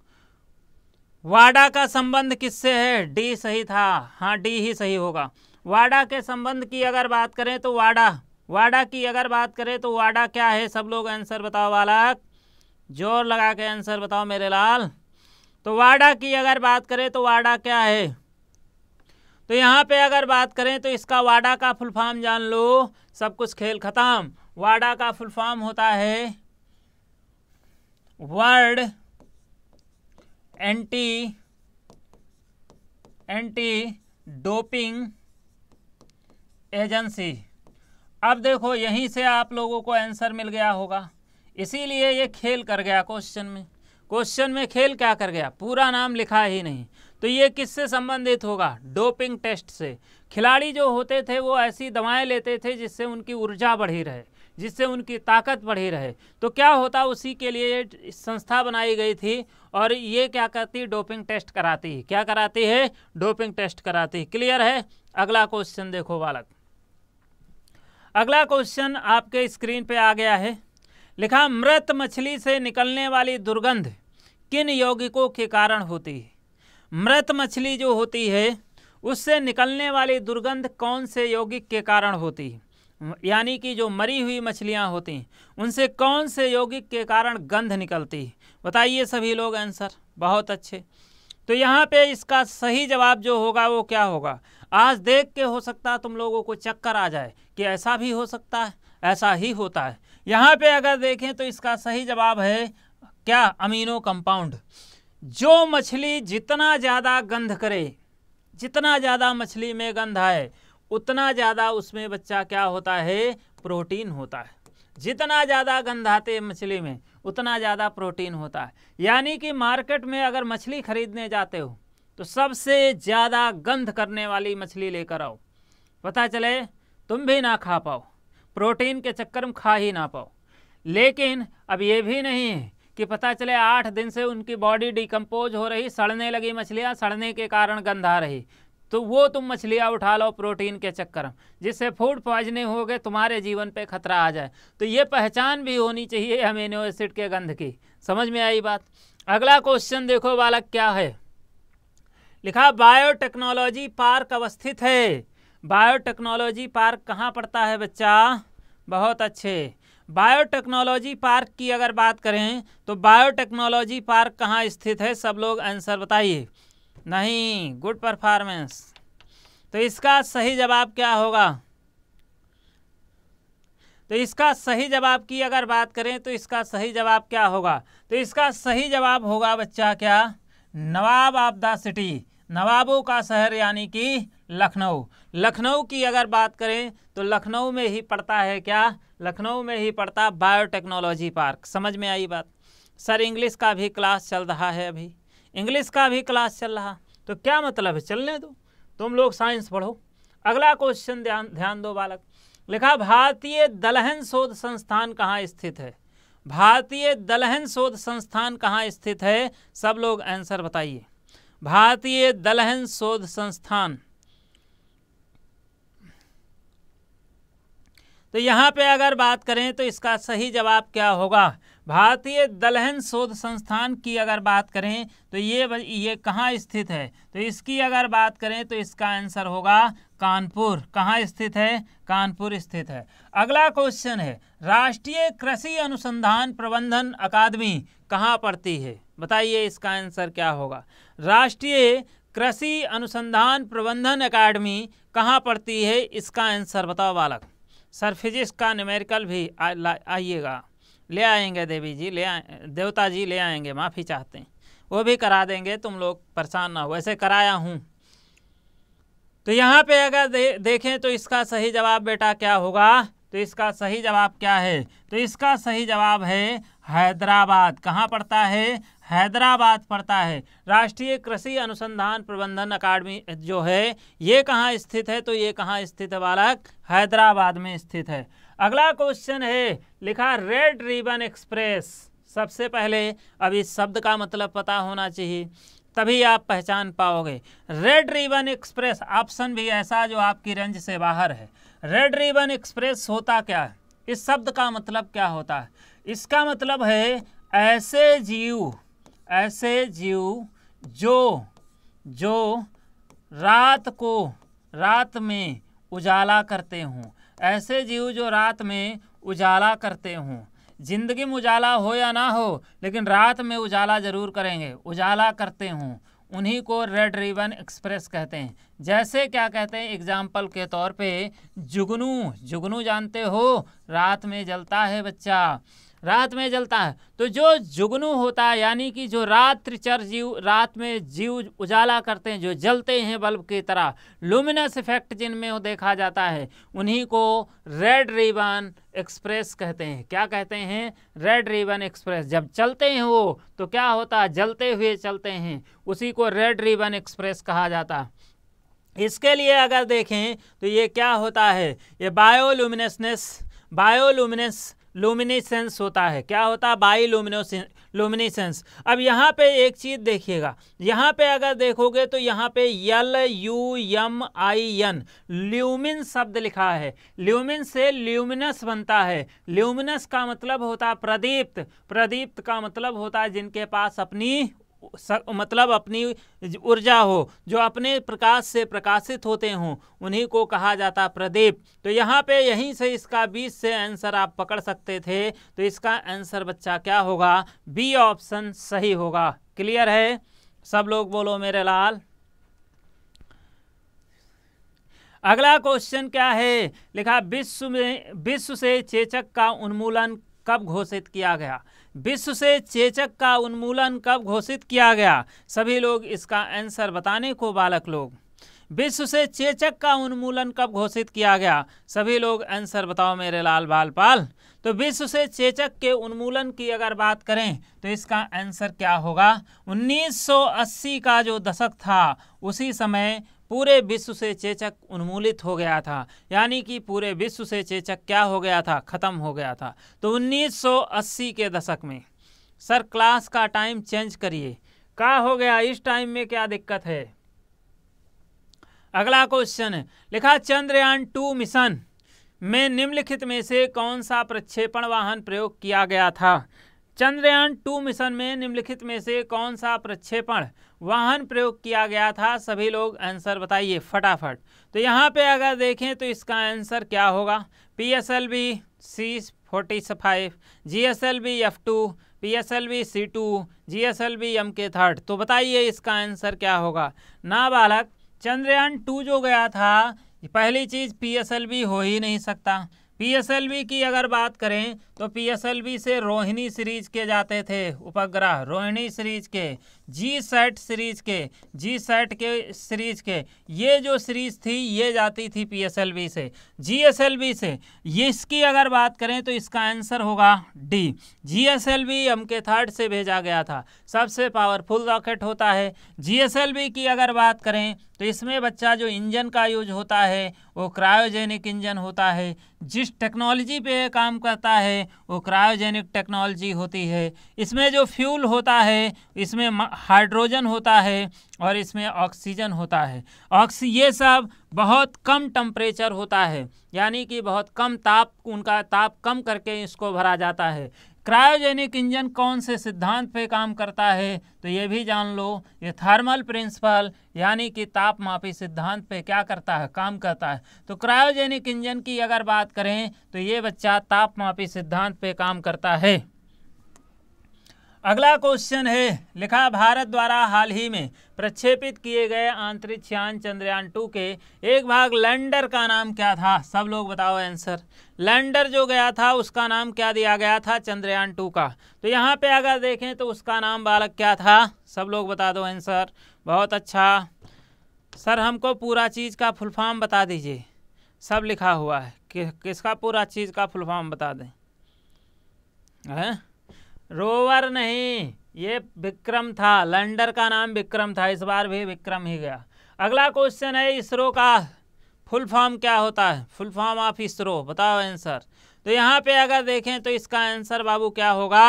वाडा का संबंध किससे है डी सही था हाँ डी ही सही होगा वाडा के संबंध की अगर बात करें तो वाडा वाडा की अगर बात करें तो वाडा क्या है सब लोग आंसर बताओ बालक जोर लगा के आंसर बताओ मेरे लाल तो वाडा की अगर बात करें तो वाडा क्या है तो यहाँ पे अगर बात करें तो इसका वाडा का फुल फॉर्म जान लो सब कुछ खेल ख़त्म वाडा का फुल फॉर्म होता है World anti anti doping agency अब देखो यहीं से आप लोगों को आंसर मिल गया होगा इसीलिए ये खेल कर गया क्वेश्चन में क्वेश्चन में खेल क्या कर गया पूरा नाम लिखा ही नहीं तो ये किससे संबंधित होगा डोपिंग टेस्ट से खिलाड़ी जो होते थे वो ऐसी दवाएं लेते थे जिससे उनकी ऊर्जा बढ़ी रहे जिससे उनकी ताकत बढ़ी रहे तो क्या होता उसी के लिए संस्था बनाई गई थी और ये क्या करती डोपिंग टेस्ट कराती क्या कराती है डोपिंग टेस्ट कराती क्लियर है अगला क्वेश्चन देखो बालक अगला क्वेश्चन आपके स्क्रीन पे आ गया है लिखा मृत मछली से निकलने वाली दुर्गंध किन यौगिकों के कारण होती है मृत मछली जो होती है उससे निकलने वाली दुर्गंध कौन से यौगिक के कारण होती है यानी कि जो मरी हुई मछलियाँ होती हैं उनसे कौन से यौगिक के कारण गंध निकलती है बताइए सभी लोग आंसर बहुत अच्छे तो यहाँ पे इसका सही जवाब जो होगा वो क्या होगा आज देख के हो सकता है तुम लोगों को चक्कर आ जाए कि ऐसा भी हो सकता है ऐसा ही होता है यहाँ पे अगर देखें तो इसका सही जवाब है क्या अमीनो कंपाउंड जो मछली जितना ज़्यादा गंध करे जितना ज़्यादा मछली में गंध आए उतना ज़्यादा उसमें बच्चा क्या होता है प्रोटीन होता है जितना ज़्यादा गंध आते मछली में उतना ज़्यादा प्रोटीन होता है यानी कि मार्केट में अगर मछली खरीदने जाते हो तो सबसे ज़्यादा गंध करने वाली मछली लेकर आओ पता चले तुम भी ना खा पाओ प्रोटीन के चक्कर में खा ही ना पाओ लेकिन अब ये भी नहीं है कि पता चले आठ दिन से उनकी बॉडी डिकम्पोज हो रही सड़ने लगी मछलियाँ सड़ने के कारण गंध आ रही तो वो तुम मछलियाँ उठा लो प्रोटीन के चक्कर जिससे फूड पॉइजनिंग हो गए तुम्हारे जीवन पे खतरा आ जाए तो ये पहचान भी होनी चाहिए अमीनो एसिड के गंध की समझ में आई बात अगला क्वेश्चन देखो बालक क्या है लिखा बायोटेक्नोलॉजी पार्क अवस्थित है बायोटेक्नोलॉजी पार्क कहाँ पड़ता है बच्चा बहुत अच्छे बायोटेक्नोलॉजी पार्क की अगर बात करें तो बायोटेक्नोलॉजी पार्क कहाँ स्थित है सब लोग आंसर बताइए नहीं गुड परफॉर्मेंस तो इसका सही जवाब क्या होगा तो इसका सही जवाब की अगर बात करें तो इसका सही जवाब क्या होगा तो इसका सही जवाब होगा बच्चा क्या नवाब ऑफ द सिटी नवाबों का शहर यानी कि लखनऊ लखनऊ की अगर बात करें तो लखनऊ में ही पड़ता है क्या लखनऊ में ही पड़ता बायोटेक्नोलॉजी पार्क समझ में आई बात सर इंग्लिश का भी क्लास चल रहा है अभी इंग्लिश का भी क्लास चल रहा तो क्या मतलब है चलने दो तुम लोग साइंस पढ़ो अगला क्वेश्चन ध्यान ध्यान दो बालक लिखा भारतीय दलहन शोध संस्थान कहाँ स्थित है भारतीय दलहन शोध संस्थान कहाँ स्थित है सब लोग आंसर बताइए भारतीय दलहन शोध संस्थान तो यहाँ पे अगर बात करें तो इसका सही जवाब क्या होगा भारतीय दलहन शोध संस्थान की अगर बात करें तो ये ये कहाँ स्थित है तो इसकी अगर बात करें तो इसका आंसर होगा कानपुर कहाँ स्थित है कानपुर स्थित है अगला क्वेश्चन है राष्ट्रीय कृषि अनुसंधान प्रबंधन अकादमी कहाँ पड़ती है बताइए इसका आंसर क्या होगा राष्ट्रीय कृषि अनुसंधान प्रबंधन अकादमी कहाँ पड़ती है इसका आंसर बताओ बालक सरफिजिस का न्यूमेरिकल भी आइएगा ले आएंगे देवी जी ले आए देवता जी ले आएंगे माफ़ी चाहते हैं वो भी करा देंगे तुम लोग परेशान ना हो वैसे कराया हूँ तो यहाँ पे अगर दे, देखें तो इसका सही जवाब बेटा क्या होगा तो इसका सही जवाब क्या है तो इसका सही जवाब है हैदराबाद कहाँ पड़ता है हैदराबाद पड़ता है राष्ट्रीय कृषि अनुसंधान प्रबंधन अकादमी जो है ये कहाँ स्थित है तो ये कहाँ स्थित है बालक हैदराबाद में स्थित है अगला क्वेश्चन है लिखा रेड रिबन एक्सप्रेस सबसे पहले अब इस शब्द का मतलब पता होना चाहिए तभी आप पहचान पाओगे रेड रिबन एक्सप्रेस ऑप्शन भी ऐसा जो आपकी रेंज से बाहर है रेड रिबन एक्सप्रेस होता क्या है इस शब्द का मतलब क्या होता है इसका मतलब है ऐसे जीव ऐसे जीव जो जो रात को रात में उजाला करते हों ऐसे जीव जो रात में उजाला करते हों जिंदगी में उजाला हो या ना हो लेकिन रात में उजाला ज़रूर करेंगे उजाला करते हों उन्हीं को रेड रिबन एक्सप्रेस कहते हैं जैसे क्या कहते हैं एग्जाम्पल के तौर पे जुगनू जुगनू जानते हो रात में जलता है बच्चा रात में जलता है तो जो जुगनू होता है यानी कि जो रात्रिचर जीव रात में जीव उजाला करते हैं जो जलते हैं बल्ब की तरह लुमिनस इफेक्ट जिनमें देखा जाता है उन्हीं को रेड रिबन एक्सप्रेस कहते हैं क्या कहते हैं रेड रिबन एक्सप्रेस जब चलते हैं वो तो क्या होता है जलते हुए चलते हैं उसी को रेड रिबन एक्सप्रेस कहा जाता है इसके लिए अगर देखें तो ये क्या होता है ये बायोलुमिनसनेस बायोलुमिनस लुमिनेसेंस होता है क्या होता है बाई लुमिनेसेंस अब यहाँ पे एक चीज़ देखिएगा यहाँ पे अगर देखोगे तो यहाँ पे L U M I N lumin शब्द लिखा है ल्यूमिन से ल्यूमिनस बनता है ल्यूमिनस का मतलब होता है प्रदीप्त प्रदीप्त का मतलब होता है जिनके पास अपनी मतलब अपनी ऊर्जा हो जो अपने प्रकाश से प्रकाशित होते हों उन्हीं को कहा जाता प्रदीप तो यहाँ पे यहीं से इसका बीस से आंसर आप पकड़ सकते थे तो इसका आंसर बच्चा क्या होगा बी ऑप्शन सही होगा क्लियर है सब लोग बोलो मेरे लाल अगला क्वेश्चन क्या है लिखा विश्व में विश्व से चेचक का उन्मूलन कब घोषित किया गया विश्व से चेचक का उन्मूलन कब घोषित किया गया सभी लोग इसका आंसर बताने को बालक लोग विश्व से चेचक का उन्मूलन कब घोषित किया गया सभी लोग आंसर बताओ मेरे लाल बाल पाल तो विश्व से चेचक के उन्मूलन की अगर बात करें तो इसका आंसर क्या होगा 1980 का जो दशक था उसी समय पूरे विश्व से चेचक उन्मूलित हो गया था यानी कि पूरे विश्व से चेचक क्या हो गया था ख़त्म हो गया था तो 1980 के दशक में सर क्लास का टाइम चेंज करिए क्या हो गया इस टाइम में क्या दिक्कत है अगला क्वेश्चन है लिखा चंद्रयान टू मिशन में निम्नलिखित में से कौन सा प्रक्षेपण वाहन प्रयोग किया गया था चंद्रयान टू मिशन में निम्नलिखित में से कौन सा प्रक्षेपण वाहन प्रयोग किया गया था सभी लोग आंसर बताइए फटाफट तो यहाँ पे अगर देखें तो इसका आंसर क्या होगा P S L V C forty five G S L V F two P S L V C two G S L V M K third तो बताइए इसका आंसर क्या होगा नाबालक चंद्रयान टू जो गया था पहली चीज़ पी एस एल बी हो ही नहीं सकता पी एस एल बी की अगर बात करें तो पीएसएलवी से रोहिणी सीरीज के जाते थे उपग्रह रोहिणी सीरीज के जी सेट सीरीज के जी सेट के सीरीज के ये जो सीरीज थी ये जाती थी पीएसएलवी से जीएसएलवी से ये इसकी अगर बात करें तो इसका आंसर होगा D GSLV M K third से भेजा गया था सबसे पावरफुल रॉकेट होता है जीएसएलवी की अगर बात करें तो इसमें बच्चा जो इंजन का यूज होता है वो क्रायोजेनिक इंजन होता है जिस टेक्नोलॉजी पे काम करता है वो क्रायोजेनिक टेक्नोलॉजी होती है इसमें जो फ्यूल होता है इसमें हाइड्रोजन होता है और इसमें ऑक्सीजन होता है ऑक्सी ये सब बहुत कम टम्परेचर होता है यानी कि बहुत कम ताप उनका ताप कम करके इसको भरा जाता है क्रायोजेनिक इंजन कौन से सिद्धांत पे काम करता है तो ये भी जान लो ये थर्मल प्रिंसिपल यानी कि तापमापी सिद्धांत पे क्या करता है काम करता है तो क्रायोजेनिक इंजन की अगर बात करें तो ये बच्चा तापमापी सिद्धांत पे काम करता है अगला क्वेश्चन है लिखा भारत द्वारा हाल ही में प्रक्षेपित किए गए अंतरिक्ष यान चंद्रयान टू के एक भाग लैंडर का नाम क्या था सब लोग बताओ आंसर लैंडर जो गया था उसका नाम क्या दिया गया था चंद्रयान टू का तो यहाँ पे अगर देखें तो उसका नाम बालक क्या था सब लोग बता दो आंसर बहुत अच्छा सर हमको पूरा चीज़ का फुल बता दीजिए सब लिखा हुआ है कि, किसका पूरा चीज़ का फुलफार्म बता दें हैं रोवर नहीं ये विक्रम था लैंडर का नाम विक्रम था इस बार भी विक्रम ही गया अगला क्वेश्चन है इसरो का फुल फॉर्म क्या होता है फुल फॉर्म ऑफ इसरो बताओ आंसर तो यहाँ पे अगर देखें तो इसका आंसर बाबू क्या होगा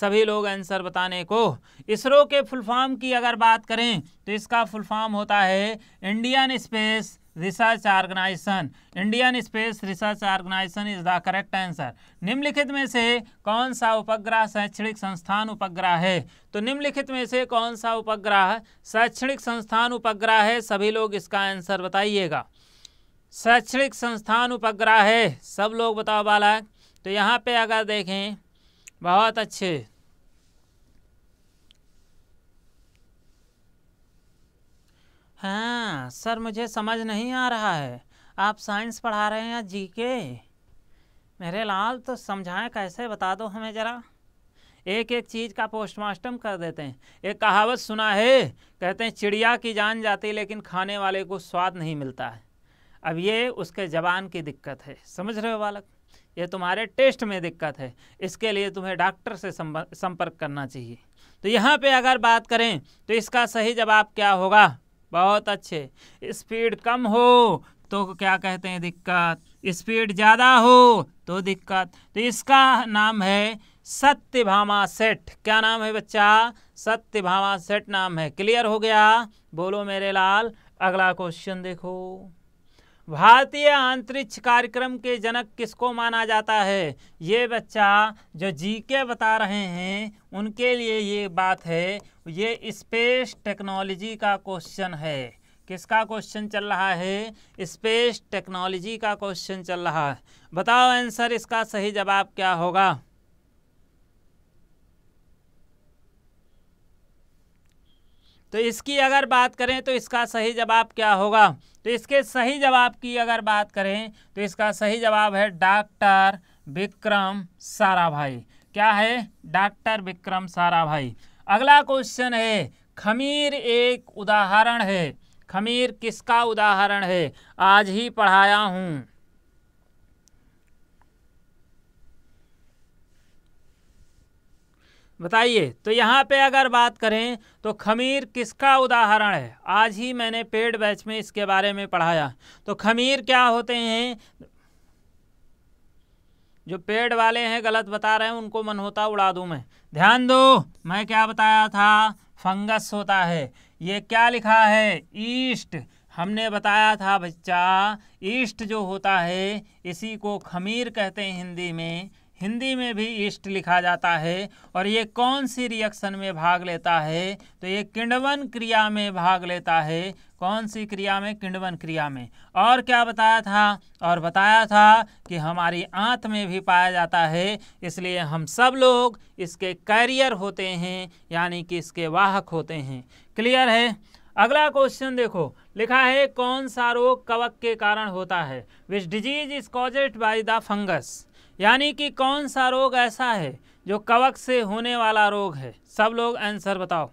सभी लोग आंसर बताने को इसरो के फुल फॉर्म की अगर बात करें तो इसका फुल फॉर्म होता है Indian Space Research Organisation Indian Space Research Organisation is the correct answer निम्नलिखित में से कौन सा उपग्रह शैक्षणिक संस्थान उपग्रह है तो निम्नलिखित में से कौन सा उपग्रह शैक्षणिक संस्थान उपग्रह है सभी लोग इसका आंसर बताइएगा शैक्षणिक संस्थान उपग्रह है सब लोग बताओ बालक तो यहाँ पे अगर देखें बहुत अच्छे हाँ सर मुझे समझ नहीं आ रहा है आप साइंस पढ़ा रहे हैं या जी के मेरे लाल तो समझाएं कैसे बता दो हमें ज़रा एक एक चीज़ का पोस्टमार्टम कर देते हैं एक कहावत सुना है कहते हैं चिड़िया की जान जाती लेकिन खाने वाले को स्वाद नहीं मिलता है अब ये उसके जबान की दिक्कत है समझ रहे हो बालक ये तुम्हारे टेस्ट में दिक्कत है इसके लिए तुम्हें डॉक्टर से संपर्क करना चाहिए तो यहाँ पे अगर बात करें तो इसका सही जवाब क्या होगा बहुत अच्छे स्पीड कम हो तो क्या कहते हैं दिक्कत स्पीड ज़्यादा हो तो दिक्कत तो इसका नाम है सत्यभामा सेठ क्या नाम है बच्चा सत्यभामा सेठ नाम है क्लियर हो गया बोलो मेरे लाल अगला क्वेश्चन देखो भारतीय अंतरिक्ष कार्यक्रम के जनक किसको माना जाता है ये बच्चा जो जी के बता रहे हैं उनके लिए ये बात है ये स्पेस टेक्नोलॉजी का क्वेश्चन है किसका क्वेश्चन चल रहा है स्पेस टेक्नोलॉजी का क्वेश्चन चल रहा है बताओ आंसर इसका सही जवाब क्या होगा तो इसकी अगर बात करें तो इसका सही जवाब क्या होगा तो इसके सही जवाब की अगर बात करें तो इसका सही जवाब है डॉक्टर विक्रम साराभाई क्या है डॉक्टर विक्रम साराभाई अगला क्वेश्चन है खमीर एक उदाहरण है खमीर किसका उदाहरण है आज ही पढ़ाया हूँ बताइए तो यहाँ पे अगर बात करें तो खमीर किसका उदाहरण है आज ही मैंने पेड बैच में इसके बारे में पढ़ाया तो खमीर क्या होते हैं जो पेड़ वाले हैं गलत बता रहे हैं उनको मन होता उड़ा दूँ मैं ध्यान दो मैं क्या बताया था फंगस होता है ये क्या लिखा है ईस्ट हमने बताया था बच्चा ईस्ट जो होता है इसी को खमीर कहते हैं हिंदी में हिंदी में भी ईस्ट लिखा जाता है और ये कौन सी रिएक्शन में भाग लेता है तो ये किंडवन क्रिया में भाग लेता है कौन सी क्रिया में किंडवन क्रिया में और क्या बताया था और बताया था कि हमारी आंत में भी पाया जाता है इसलिए हम सब लोग इसके कैरियर होते हैं यानी कि इसके वाहक होते हैं क्लियर है अगला क्वेश्चन देखो लिखा है कौन सा रोग कवक के कारण होता है which disease is caused by the fungus यानी कि कौन सा रोग ऐसा है जो कवक से होने वाला रोग है सब लोग आंसर बताओ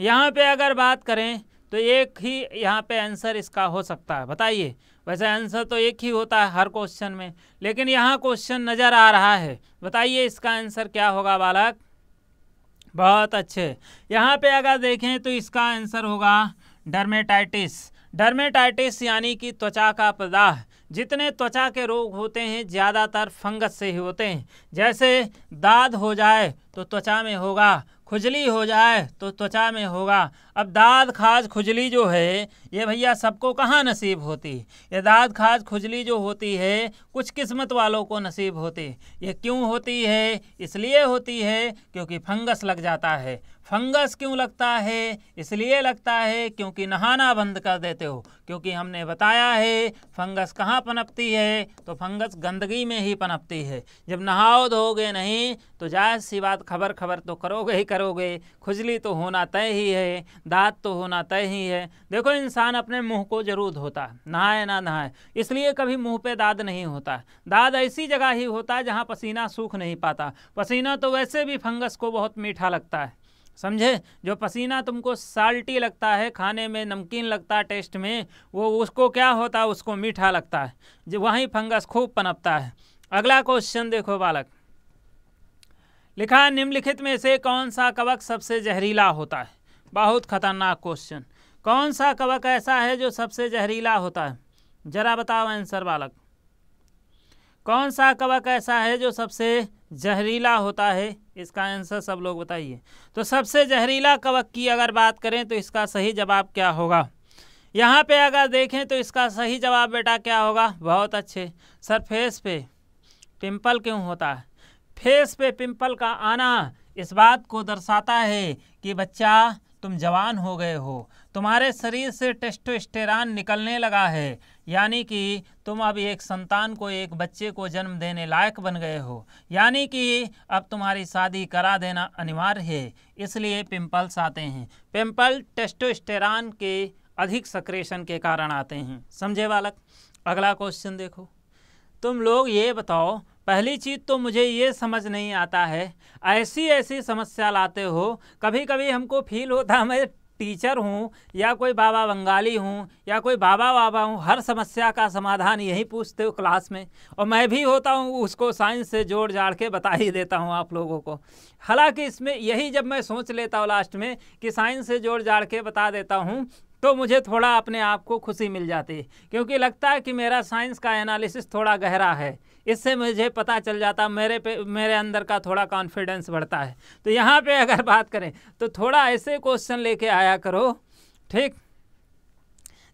यहाँ पे अगर बात करें तो एक ही यहाँ पे आंसर इसका हो सकता है बताइए वैसे आंसर तो एक ही होता है हर क्वेश्चन में लेकिन यहाँ क्वेश्चन नज़र आ रहा है बताइए इसका आंसर क्या होगा बालक बहुत अच्छे यहाँ पे अगर देखें तो इसका आंसर होगा डर्मेटाइटिस डर्मेटाइटिस यानी कि त्वचा का प्रदाह जितने त्वचा के रोग होते हैं ज़्यादातर फंगस से ही होते हैं जैसे दाद हो जाए तो त्वचा में होगा खुजली हो जाए तो त्वचा में होगा अब दाद खाज खुजली जो है ये भैया सबको कहाँ नसीब होती ये दाद खाज खुजली जो होती है कुछ किस्मत वालों को नसीब होती ये क्यों होती है इसलिए होती है क्योंकि फंगस लग जाता है फंगस क्यों लगता है इसलिए लगता है क्योंकि नहाना बंद कर देते हो क्योंकि हमने बताया है फंगस कहाँ पनपती है तो फंगस गंदगी में ही पनपती है जब नहाओ धोगे नहीं तो जाहिर सी बात खबर खबर तो करोगे ही करोगे खुजली तो होना तय ही है दांत तो होना तय ही है देखो इंसान अपने मुँह को जरूर धोता है नहाए ना नहाए इसलिए कभी मुँह पर दाद नहीं होता दाद ऐसी जगह ही होता है जहाँ पसीना सूख नहीं पाता पसीना तो वैसे भी फंगस को बहुत मीठा लगता है समझे जो पसीना तुमको साल्टी लगता है खाने में नमकीन लगता है टेस्ट में वो उसको क्या होता है उसको मीठा लगता है जो वहीं फंगस खूब पनपता है अगला क्वेश्चन देखो बालक लिखा निम्नलिखित में से कौन सा कवक सबसे जहरीला होता है बहुत खतरनाक क्वेश्चन कौन सा कवक ऐसा है जो सबसे जहरीला होता है जरा बताओ आंसर बालक कौन सा कवक ऐसा है जो सबसे जहरीला होता है इसका आंसर सब लोग बताइए तो सबसे जहरीला कवक की अगर बात करें तो इसका सही जवाब क्या होगा यहाँ पे अगर देखें तो इसका सही जवाब बेटा क्या होगा बहुत अच्छे सर फेस पे पिंपल क्यों होता है फेस पे पिंपल का आना इस बात को दर्शाता है कि बच्चा तुम जवान हो गए हो तुम्हारे शरीर से टेस्टोस्टेरॉन निकलने लगा है यानी कि तुम अब एक संतान को एक बच्चे को जन्म देने लायक बन गए हो यानी कि अब तुम्हारी शादी करा देना अनिवार्य है इसलिए पिंपल्स आते हैं पिंपल टेस्टोस्टेरॉन के अधिक सक्रेशन के कारण आते हैं समझे बालक अगला क्वेश्चन देखो तुम लोग ये बताओ पहली चीज़ तो मुझे ये समझ नहीं आता है ऐसी ऐसी समस्या लाते हो कभी कभी हमको फील होता मैं टीचर हूँ या कोई बाबा बंगाली हूँ या कोई बाबा बाबा हूँ हर समस्या का समाधान यही पूछते हो क्लास में और मैं भी होता हूँ उसको साइंस से जोड़ जाड़ के बता ही देता हूँ आप लोगों को हालांकि इसमें यही जब मैं सोच लेता हूँ लास्ट में कि साइंस से जोड़ जाड़ के बता देता हूँ तो मुझे थोड़ा अपने आप को खुशी मिल जाती क्योंकि लगता है कि मेरा साइंस का एनालिसिस थोड़ा गहरा है इससे मुझे पता चल जाता मेरे पे मेरे अंदर का थोड़ा कॉन्फिडेंस बढ़ता है तो यहाँ पे अगर बात करें तो थोड़ा ऐसे क्वेश्चन लेके आया करो ठीक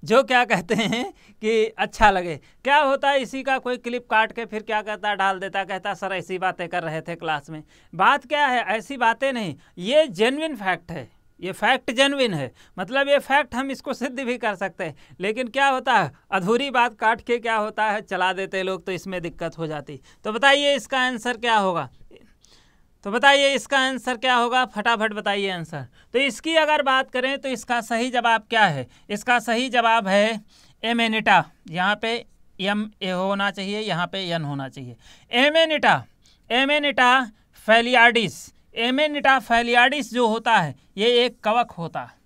जो क्या कहते हैं कि अच्छा लगे क्या होता है इसी का कोई क्लिप काट के फिर क्या कहता डाल देता कहता सर ऐसी बातें कर रहे थे क्लास में बात क्या है ऐसी बातें नहीं ये जेनविन फैक्ट है ये फैक्ट जेनविन है मतलब ये फैक्ट हम इसको सिद्ध भी कर सकते हैं लेकिन क्या होता है अधूरी बात काट के क्या होता है चला देते लोग तो इसमें दिक्कत हो जाती तो बताइए इसका आंसर क्या होगा तो बताइए इसका आंसर क्या होगा फटाफट बताइए आंसर तो इसकी अगर बात करें तो इसका सही जवाब क्या है इसका सही जवाब है एमेनिटा यहाँ पे एम ए होना चाहिए यहाँ पे एन होना चाहिए एमेनिटा एमेनिटा फेलियाडिस एमेनिटा फैलियाडिस जो होता है ये एक कवक होता है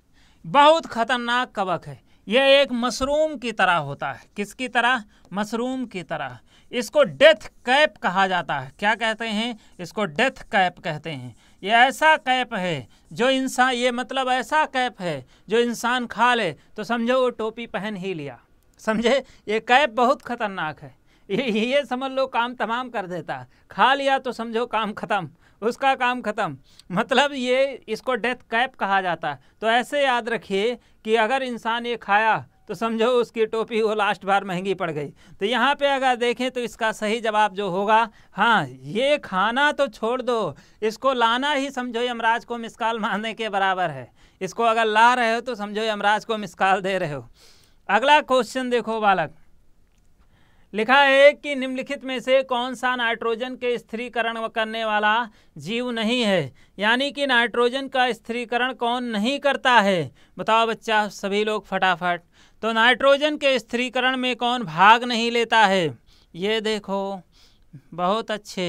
बहुत खतरनाक कवक है यह एक मशरूम की तरह होता है किसकी तरह मशरूम की तरह इसको डेथ कैप कहा जाता है क्या कहते हैं इसको डेथ कैप कहते हैं ये ऐसा कैप है जो इंसान ये मतलब ऐसा कैप है जो इंसान खा ले तो समझो वो टोपी पहन ही लिया समझे ये कैप बहुत खतरनाक है ये, ये समझ लो काम तमाम कर देता खा लिया तो समझो काम ख़त्म उसका काम ख़त्म मतलब ये इसको डेथ कैप कहा जाता है तो ऐसे याद रखिए कि अगर इंसान ये खाया तो समझो उसकी टोपी वो लास्ट बार महंगी पड़ गई तो यहाँ पे अगर देखें तो इसका सही जवाब जो होगा हाँ ये खाना तो छोड़ दो इसको लाना ही समझो यमराज को मिसकाल मारने के बराबर है इसको अगर ला रहे हो तो समझो यमराज को मिसकाल दे रहे हो अगला क्वेश्चन देखो बालक लिखा है कि निम्नलिखित में से कौन सा नाइट्रोजन के स्थिरीकरण करने वाला जीव नहीं है यानी कि नाइट्रोजन का स्थिरीकरण कौन नहीं करता है बताओ बच्चा सभी लोग फटाफट तो नाइट्रोजन के स्थिरीकरण में कौन भाग नहीं लेता है ये देखो बहुत अच्छे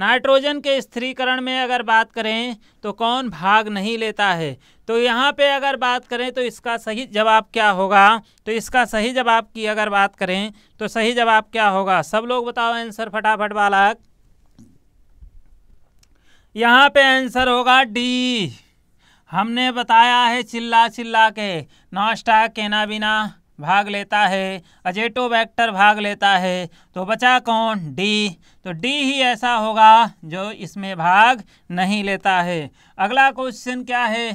नाइट्रोजन के स्थिरीकरण में अगर बात करें तो कौन भाग नहीं लेता है तो यहाँ पे अगर बात करें तो इसका सही जवाब क्या होगा तो इसका सही जवाब की अगर बात करें तो सही जवाब क्या होगा सब लोग बताओ आंसर फटाफट बालक यहाँ पे आंसर होगा डी हमने बताया है चिल्ला चिल्ला के नॉस्टा केना बिना भाग लेता है अजेटो वैक्टर भाग लेता है तो बचा कौन डी तो डी ही ऐसा होगा जो इसमें भाग नहीं लेता है अगला क्वेश्चन क्या है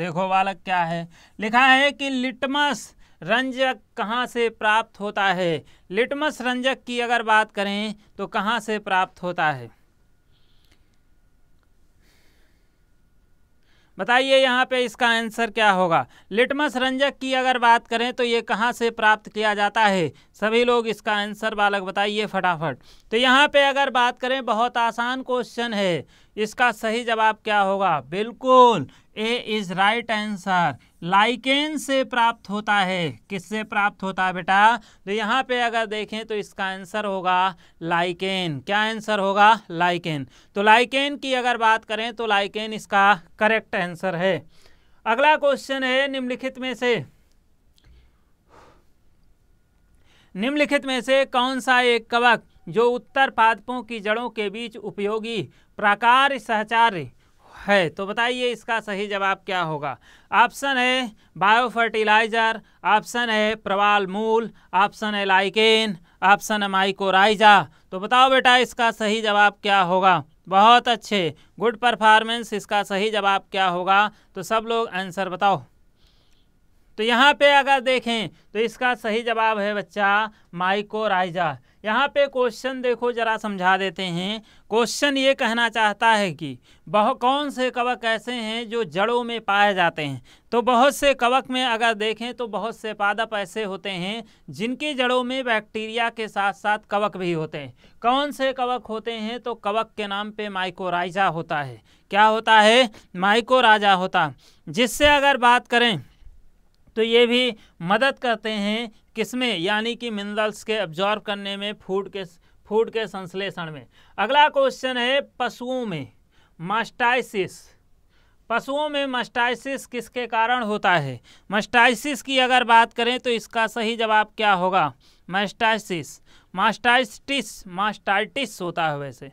देखो बालक क्या है लिखा है कि लिटमस रंजक कहाँ से प्राप्त होता है लिटमस रंजक की अगर बात करें तो कहाँ से प्राप्त होता है बताइए यहाँ पे इसका आंसर क्या होगा लिटमस रंजक की अगर बात करें तो ये कहाँ से प्राप्त किया जाता है सभी लोग इसका आंसर बालक बताइए फटाफट तो यहाँ पे अगर बात करें बहुत आसान क्वेश्चन है इसका सही जवाब क्या होगा बिल्कुल A is right answer lichen से प्राप्त होता है किससे प्राप्त होता है बेटा तो यहाँ पे अगर देखें तो इसका आंसर होगा लाइकेन क्या आंसर होगा लाइकेन तो लाइकेन की अगर बात करें तो लाइकेन इसका करेक्ट आंसर है अगला क्वेश्चन है निम्नलिखित में से निम्नलिखित में से कौन सा एक कवक जो उत्तर पादपों की जड़ों के बीच उपयोगी प्राकार सहचार्य है तो बताइए इसका सही जवाब क्या होगा ऑप्शन है बायोफर्टिलाइजर ऑप्शन है प्रवाल मूल ऑप्शन है लाइकेन ऑप्शन है माइकोराइजा तो बताओ बेटा इसका सही जवाब क्या होगा बहुत अच्छे गुड परफॉर्मेंस इसका सही जवाब क्या होगा तो सब लोग आंसर बताओ तो यहाँ पे अगर देखें तो इसका सही जवाब है बच्चा माइकोराइजा यहाँ पे क्वेश्चन देखो ज़रा समझा देते हैं क्वेश्चन ये कहना चाहता है कि बहु कौन से कवक ऐसे हैं जो जड़ों में पाए जाते हैं तो बहुत से कवक में अगर देखें तो बहुत से पादप ऐसे होते हैं जिनकी जड़ों में बैक्टीरिया के साथ साथ कवक भी होते हैं कौन से कवक होते हैं तो कवक के नाम पे माइकोराइजा होता है क्या होता है माइकोराजा होता जिससे अगर बात करें तो ये भी मदद करते हैं किसमें यानी कि मिनरल्स के अब्जॉर्व करने में फूड के फूड के संश्लेषण में अगला क्वेश्चन है पशुओं में मास्टाइसिस पशुओं में मस्टाइसिस किसके कारण होता है मस्टाइसिस की अगर बात करें तो इसका सही जवाब क्या होगा मस्टाइसिस मास्टाइटिस मास्टाइटिस होता है वैसे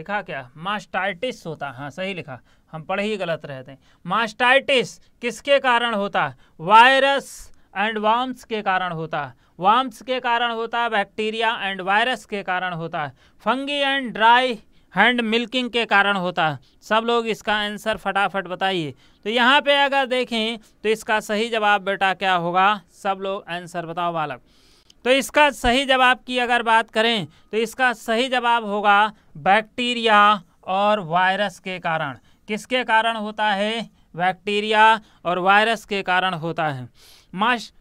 लिखा क्या मास्टाइटिस होता हाँ सही लिखा हम पढ़ ही गलत रहते हैं मास्टाइटिस किसके कारण होता है वायरस एंड वाम्स के कारण होता है वाम्स के कारण होता है बैक्टीरिया एंड वायरस के कारण होता है fungi and dry hand milking के कारण होता है सब लोग इसका आंसर फटाफट बताइए तो यहाँ पे अगर देखें तो इसका सही जवाब बेटा क्या होगा सब लोग आंसर बताओ बालक तो इसका सही जवाब की अगर बात करें तो इसका सही जवाब होगा बैक्टीरिया और वायरस के कारण किसके कारण होता है बैक्टीरिया और वायरस के कारण होता है माश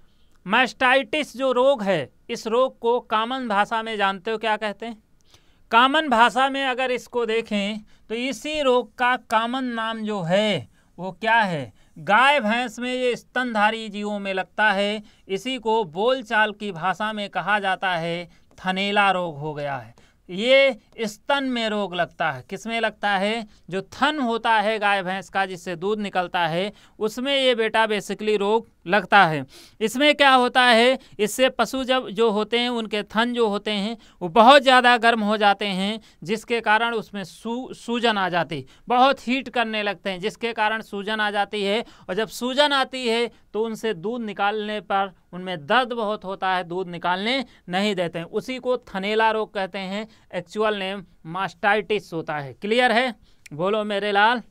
मैस्टाइटिस जो रोग है इस रोग को कामन भाषा में जानते हो क्या कहते हैं कामन भाषा में अगर इसको देखें तो इसी रोग का कामन नाम जो है वो क्या है गाय भैंस में ये स्तनधारी जीवों में लगता है इसी को बोलचाल की भाषा में कहा जाता है थनेला रोग हो गया है ये स्तन में रोग लगता है किसमें लगता है जो थन होता है गाय भैंस का जिससे दूध निकलता है उसमें ये बेटा बेसिकली रोग लगता है इसमें क्या होता है इससे पशु जब जो होते हैं उनके थन जो होते हैं वो बहुत ज़्यादा गर्म हो जाते हैं जिसके कारण उसमें सू सूजन आ जाती बहुत हीट करने लगते हैं जिसके कारण सूजन आ जाती है और जब सूजन आती है तो उनसे दूध निकालने पर उनमें दर्द बहुत होता है दूध निकालने नहीं देते हैं उसी को थनेला रोग कहते हैं एक्चुअल नेम मास्टाइटिस होता है क्लियर है बोलो मेरे लाल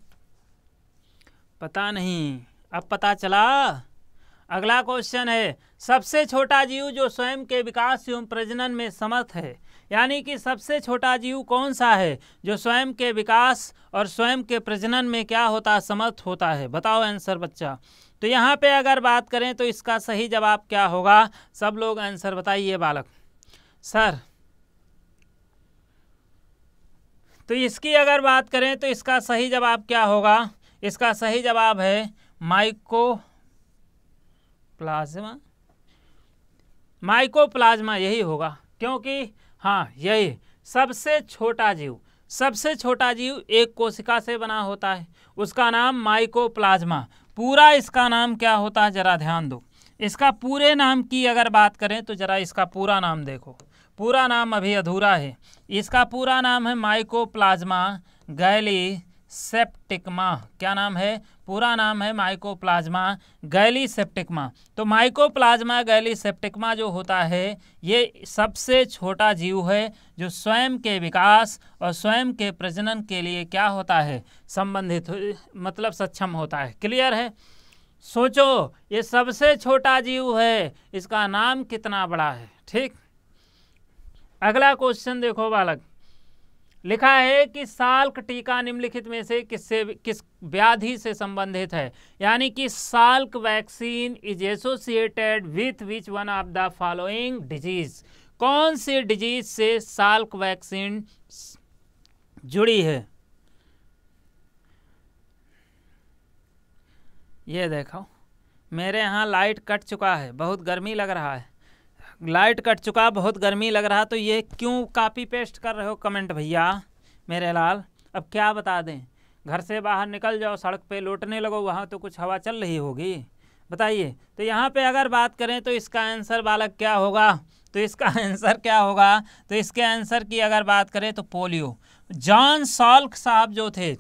पता नहीं अब पता चला अगला क्वेश्चन है सबसे छोटा जीव जो स्वयं के विकास एवं प्रजनन में समर्थ है यानी कि सबसे छोटा जीव कौन सा है जो स्वयं के विकास और स्वयं के प्रजनन में क्या होता समर्थ होता है बताओ आंसर बच्चा तो यहाँ पे अगर बात करें तो इसका सही जवाब क्या होगा सब लोग आंसर बताइए बालक सर तो इसकी अगर बात करें तो इसका सही जवाब क्या होगा इसका सही जवाब है माइको प्लाज्मा माइकोप्लाज्मा यही होगा क्योंकि हाँ यही सबसे छोटा जीव सबसे छोटा जीव एक कोशिका से बना होता है उसका नाम माइकोप्लाज्मा पूरा इसका नाम क्या होता है ज़रा ध्यान दो इसका पूरे नाम की अगर बात करें तो ज़रा इसका पूरा नाम देखो पूरा नाम अभी अधूरा है इसका पूरा नाम है माइकोप्लाज्मा गैली सेप्टिकमा क्या नाम है पूरा नाम है माइकोप्लाज्मा गैली सेप्टिकमा तो माइकोप्लाज्मा गैली सेप्टिकमा जो होता है ये सबसे छोटा जीव है जो स्वयं के विकास और स्वयं के प्रजनन के लिए क्या होता है संबंधित मतलब सक्षम होता है क्लियर है सोचो ये सबसे छोटा जीव है इसका नाम कितना बड़ा है ठीक अगला क्वेश्चन देखो बालक लिखा है कि साल्क टीका निम्नलिखित में से किससे किस व्याधि से संबंधित है यानी कि Salk vaccine is associated with which one of the following disease कौन से डिजीज से साल्क वैक्सीन जुड़ी है ये देखो मेरे यहाँ लाइट कट चुका है बहुत गर्मी लग रहा है लाइट कट चुका बहुत गर्मी लग रहा तो ये क्यों कापी पेस्ट कर रहे हो कमेंट भैया मेरे लाल अब क्या बता दें घर से बाहर निकल जाओ सड़क पे लौटने लगो वहाँ तो कुछ हवा चल रही होगी बताइए तो यहाँ पे अगर बात करें तो इसका आंसर बालक क्या होगा तो इसका आंसर क्या होगा तो इसके आंसर की अगर बात करें तो पोलियो जॉन सॉल्क साहब जो थे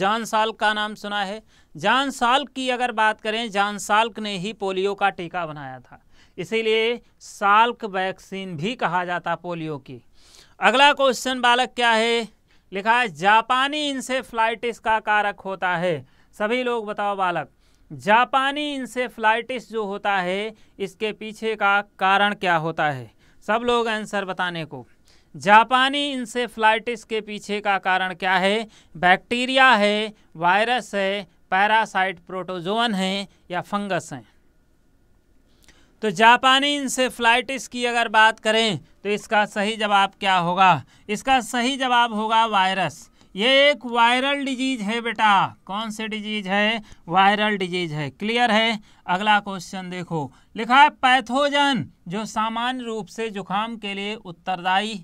जॉन साल्क का नाम सुना है जॉन साल्क की अगर बात करें जॉन साल्क ने ही पोलियो का टीका बनाया था इसीलिए साल्क वैक्सीन भी कहा जाता पोलियो की अगला क्वेश्चन बालक क्या है लिखा है जापानी इंसेफ्लाइटिस का कारक होता है सभी लोग बताओ बालक जापानी इंसेफ्लाइटिस जो होता है इसके पीछे का कारण क्या होता है सब लोग आंसर बताने को जापानी इंसेफ्लाइटिस के पीछे का कारण क्या है बैक्टीरिया है वायरस है पैरासाइट प्रोटोजोन है या फंगस हैं तो जापानी इंसेफ्लाइटिस की अगर बात करें तो इसका सही जवाब क्या होगा इसका सही जवाब होगा वायरस ये एक वायरल डिजीज है बेटा कौन से डिजीज है वायरल डिजीज है क्लियर है अगला क्वेश्चन देखो लिखा है पैथोजन जो सामान्य रूप से जुखाम के लिए उत्तरदायी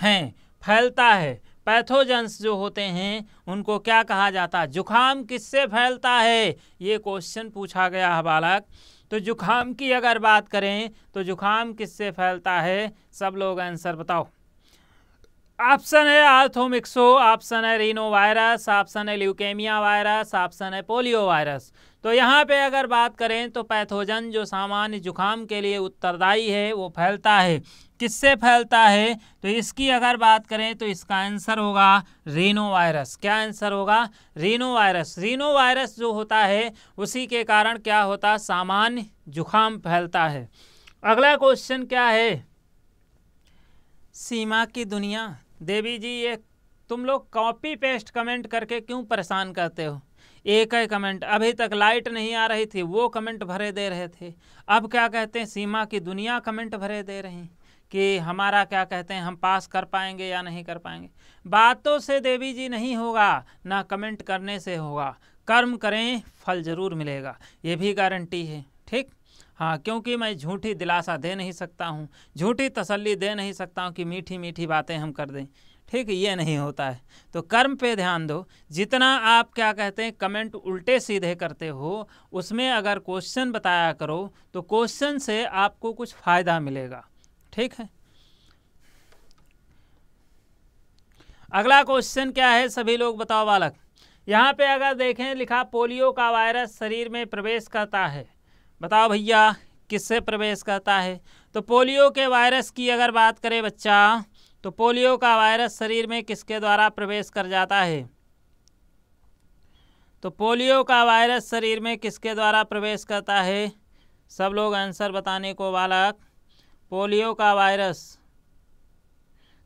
हैं फैलता है पैथोजन्स जो होते हैं उनको क्या कहा जाता है जुखाम किससे फैलता है ये क्वेश्चन पूछा गया है बालक तो जुखाम की अगर बात करें तो जुखाम किससे फैलता है सब लोग आंसर बताओ ऑप्शन है आर्थोमिक्सो ऑप्शन है रीनो वायरस ऑप्शन है ल्यूकेमिया वायरस ऑप्शन है पोलियो वायरस तो यहाँ पे अगर बात करें तो पैथोजन जो सामान्य जुखाम के लिए उत्तरदायी है वो फैलता है किससे फैलता है तो इसकी अगर बात करें तो इसका आंसर होगा रीनो वायरस क्या आंसर होगा रीनो वायरस रीनो वायरस जो होता है उसी के कारण क्या होता सामान्य जुखाम फैलता है अगला क्वेश्चन क्या है सीमा की दुनिया देवी जी ये तुम लोग कॉपी पेस्ट कमेंट करके क्यों परेशान करते हो एक है कमेंट अभी तक लाइट नहीं आ रही थी वो कमेंट भरे दे रहे थे अब क्या कहते हैं सीमा की दुनिया कमेंट भरे दे रही कि हमारा क्या कहते हैं हम पास कर पाएंगे या नहीं कर पाएंगे बातों से देवी जी नहीं होगा ना कमेंट करने से होगा कर्म करें फल जरूर मिलेगा ये भी गारंटी है ठीक हाँ क्योंकि मैं झूठी दिलासा दे नहीं सकता हूँ झूठी तसल्ली दे नहीं सकता हूँ कि मीठी मीठी बातें हम कर दें ठीक ये नहीं होता है तो कर्म पे ध्यान दो जितना आप क्या कहते हैं कमेंट उल्टे सीधे करते हो उसमें अगर क्वेश्चन बताया करो तो क्वेश्चन से आपको कुछ फ़ायदा मिलेगा ठीक है अगला क्वेश्चन क्या है सभी लोग बताओ बालक यहाँ पे अगर देखें लिखा पोलियो का वायरस शरीर में प्रवेश करता है बताओ भैया किससे प्रवेश करता है तो पोलियो के वायरस की अगर बात करें बच्चा तो पोलियो का वायरस शरीर में किसके द्वारा प्रवेश कर जाता है तो पोलियो का वायरस शरीर में किसके द्वारा प्रवेश करता है सब लोग आंसर बताने को बालक पोलियो का वायरस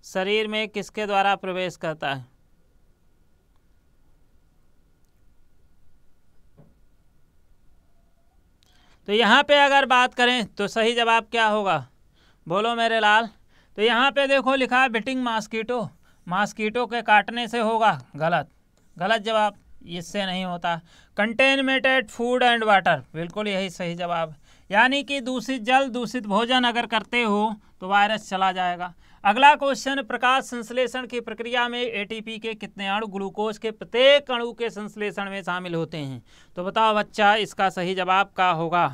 शरीर में किसके द्वारा प्रवेश करता है तो यहाँ पे अगर बात करें तो सही जवाब क्या होगा बोलो मेरे लाल तो यहाँ पे देखो लिखा है बिटिंग मास्कीटो मास्कीटो के काटने से होगा गलत गलत जवाब इससे नहीं होता कंटेनमेटेड फूड एंड वाटर बिल्कुल यही सही जवाब यानी कि दूषित जल दूषित भोजन अगर करते हो तो वायरस चला जाएगा अगला क्वेश्चन प्रकाश संश्लेषण की प्रक्रिया में एटीपी के कितने अणु ग्लूकोज के प्रत्येक अणु के संश्लेषण में शामिल होते हैं तो बताओ बच्चा इसका सही जवाब का होगा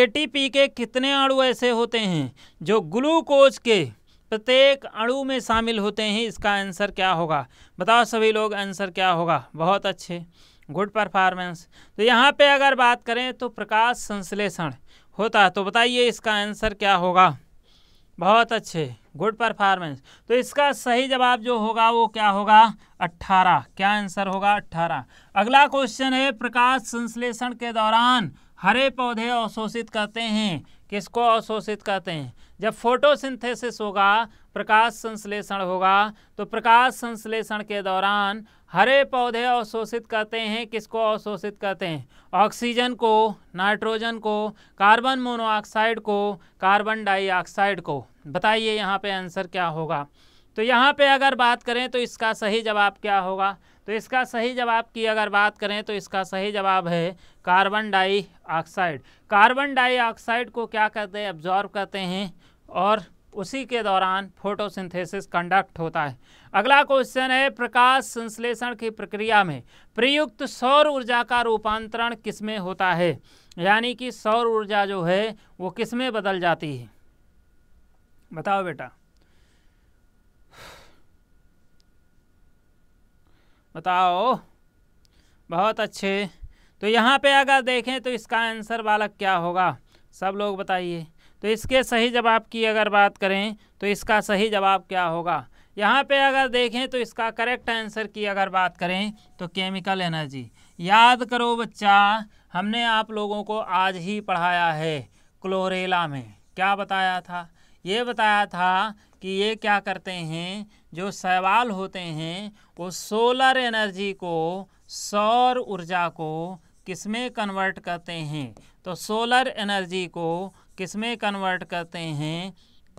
एटीपी के कितने अणु ऐसे होते हैं जो ग्लूकोज के प्रत्येक अणु में शामिल होते हैं इसका आंसर क्या होगा बताओ सभी लोग आंसर क्या होगा बहुत अच्छे गुड परफॉर्मेंस तो यहाँ पे अगर बात करें तो प्रकाश संश्लेषण होता है तो बताइए इसका आंसर क्या होगा बहुत अच्छे गुड परफॉर्मेंस तो इसका सही जवाब जो होगा वो क्या होगा अट्ठारह क्या आंसर होगा अट्ठारह अगला क्वेश्चन है प्रकाश संश्लेषण के दौरान हरे पौधे अवशोषित करते हैं किसको अवशोषित करते हैं जब फोटोसिंथेसिस होगा प्रकाश संश्लेषण होगा तो प्रकाश संश्लेषण के दौरान हरे पौधे अवशोषित करते हैं किसको अवशोषित करते हैं ऑक्सीजन को नाइट्रोजन को कार्बन मोनोऑक्साइड को कार्बन डाइऑक्साइड को बताइए यहाँ पे आंसर क्या होगा तो यहाँ पे अगर बात करें तो इसका सही जवाब क्या होगा तो इसका सही जवाब की अगर बात करें तो इसका सही जवाब है कार्बन डाइऑक्साइड कार्बन डाइऑक्साइड को क्या करते हैं ऑब्जॉर्व करते हैं और उसी के दौरान फोटोसिंथेसिस कंडक्ट होता है अगला क्वेश्चन है प्रकाश संश्लेषण की प्रक्रिया में प्रयुक्त सौर ऊर्जा का रूपांतरण किसमें होता है यानी कि सौर ऊर्जा जो है वो किसमें बदल जाती है बताओ बेटा बताओ बहुत अच्छे तो यहाँ पे अगर देखें तो इसका आंसर बालक क्या होगा सब लोग बताइए तो इसके सही जवाब की अगर बात करें तो इसका सही जवाब क्या होगा यहाँ पे अगर देखें तो इसका करेक्ट आंसर की अगर बात करें तो केमिकल एनर्जी याद करो बच्चा हमने आप लोगों को आज ही पढ़ाया है क्लोरेला में क्या बताया था ये बताया था कि ये क्या करते हैं जो सवाल होते हैं वो सोलर एनर्जी को सौर ऊर्जा को किस में कन्वर्ट करते हैं तो सोलर एनर्जी को किस में कन्वर्ट करते हैं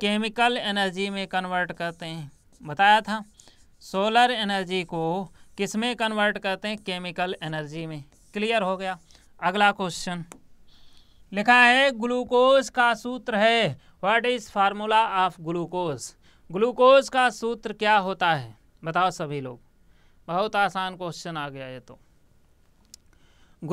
केमिकल एनर्जी में कन्वर्ट करते हैं बताया था सोलर एनर्जी को किस में कन्वर्ट करते हैं केमिकल एनर्जी में क्लियर हो गया अगला क्वेश्चन लिखा है ग्लूकोज का सूत्र है what is formula of glucose glucose का सूत्र क्या होता है बताओ सभी लोग बहुत आसान क्वेश्चन आ गया ये तो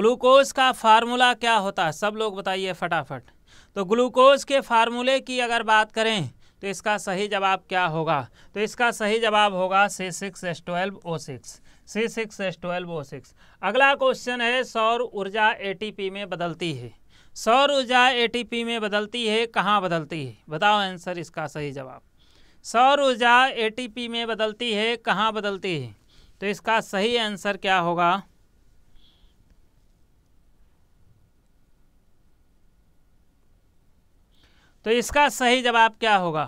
ग्लूकोज का फार्मूला क्या होता है सब लोग बताइए फटाफट तो ग्लूकोज के फार्मूले की अगर बात करें तो इसका सही जवाब क्या होगा तो इसका सही जवाब होगा C six S twelve O six C six S twelve O six अगला क्वेश्चन है सौर ऊर्जा एटीपी में बदलती है सौर ऊर्जा एटीपी में बदलती है कहाँ बदलती है बताओ आंसर इसका सही जवाब सौर ऊर्जा एटीपी में बदलती है कहाँ बदलती है तो इसका सही आंसर क्या होगा तो इसका सही जवाब क्या होगा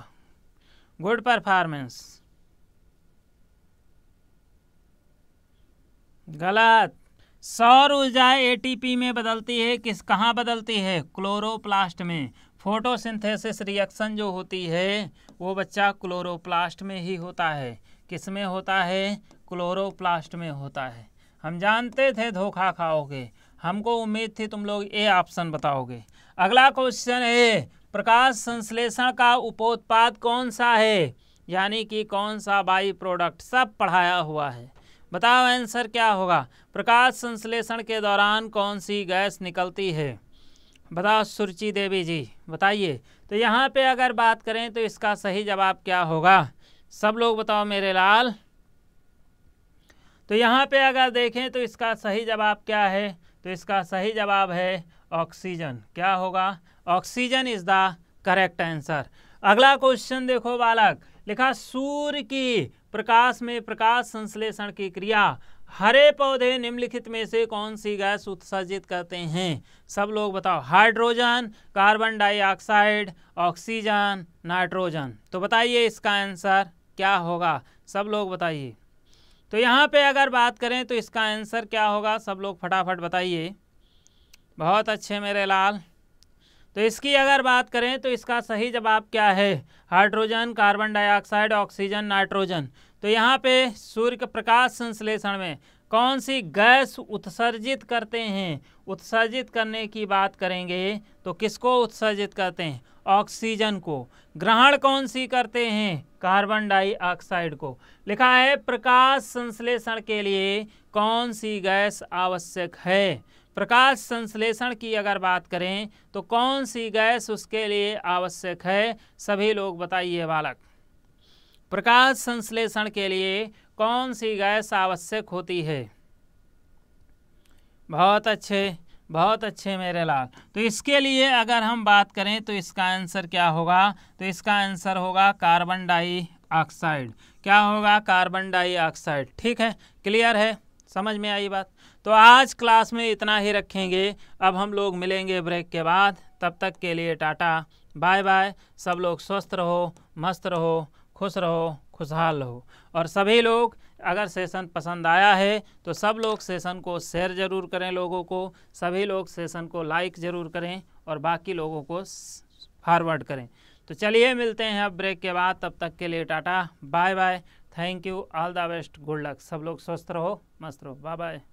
गुड परफॉर्मेंस गलत सौर ऊर्जा एटीपी में बदलती है किस कहाँ बदलती है क्लोरोप्लास्ट में फोटोसिंथेसिस रिएक्शन जो होती है वो बच्चा क्लोरोप्लास्ट में ही होता है किस में होता है क्लोरोप्लास्ट में होता है हम जानते थे धोखा खाओगे हमको उम्मीद थी तुम लोग ए ऑप्शन बताओगे अगला क्वेश्चन है प्रकाश संश्लेषण का उपोत्पाद कौन सा है यानी कि कौन सा बाई प्रोडक्ट सब पढ़ाया हुआ है बताओ आंसर क्या होगा प्रकाश संश्लेषण के दौरान कौन सी गैस निकलती है बताओ सुरुचि देवी जी बताइए तो यहाँ पे अगर बात करें तो इसका सही जवाब क्या होगा सब लोग बताओ मेरे लाल तो यहाँ पे अगर देखें तो इसका सही जवाब क्या है तो इसका सही जवाब है ऑक्सीजन क्या होगा oxygen is the correct answer अगला क्वेश्चन देखो बालक लिखा सूर्य की प्रकाश में प्रकाश संश्लेषण की क्रिया हरे पौधे निम्नलिखित में से कौन सी गैस उत्सर्जित करते हैं सब लोग बताओ hydrogen carbon dioxide oxygen nitrogen तो बताइए इसका आंसर क्या होगा सब लोग बताइए तो यहाँ पे अगर बात करें तो इसका आंसर क्या होगा सब लोग फटाफट बताइए बहुत अच्छे मेरे लाल तो इसकी अगर बात करें तो इसका सही जवाब क्या है hydrogen carbon dioxide oxygen nitrogen तो यहाँ पे सूर्य के प्रकाश संश्लेषण में कौन सी गैस उत्सर्जित करते हैं उत्सर्जित करने की बात करेंगे तो किसको उत्सर्जित करते हैं ऑक्सीजन को ग्रहण कौन सी करते हैं कार्बन डाइऑक्साइड को लिखा है प्रकाश संश्लेषण के लिए कौन सी गैस आवश्यक है प्रकाश संश्लेषण की अगर बात करें तो कौन सी गैस उसके लिए आवश्यक है सभी लोग बताइए बालक प्रकाश संश्लेषण के लिए कौन सी गैस आवश्यक होती है बहुत अच्छे बहुत अच्छे मेरे लाल तो इसके लिए अगर हम बात करें तो इसका आंसर क्या होगा तो इसका आंसर होगा कार्बन डाई ऑक्साइड क्या होगा कार्बन डाइऑक्साइड ठीक है क्लियर है समझ में आई बात तो आज क्लास में इतना ही रखेंगे अब हम लोग मिलेंगे ब्रेक के बाद तब तक के लिए टाटा बाय बाय सब लोग स्वस्थ रहो मस्त रहो खुश रहो खुशहाल रहो और सभी लोग अगर सेशन पसंद आया है तो सब लोग सेशन को शेयर ज़रूर करें लोगों को सभी लोग सेशन को लाइक ज़रूर करें और बाकी लोगों को फॉरवर्ड करें तो चलिए मिलते हैं अब ब्रेक के बाद तब तक के लिए tata bye bye thank you all the best good luck सब लोग स्वस्थ रहो मस्त रहो बाय बाय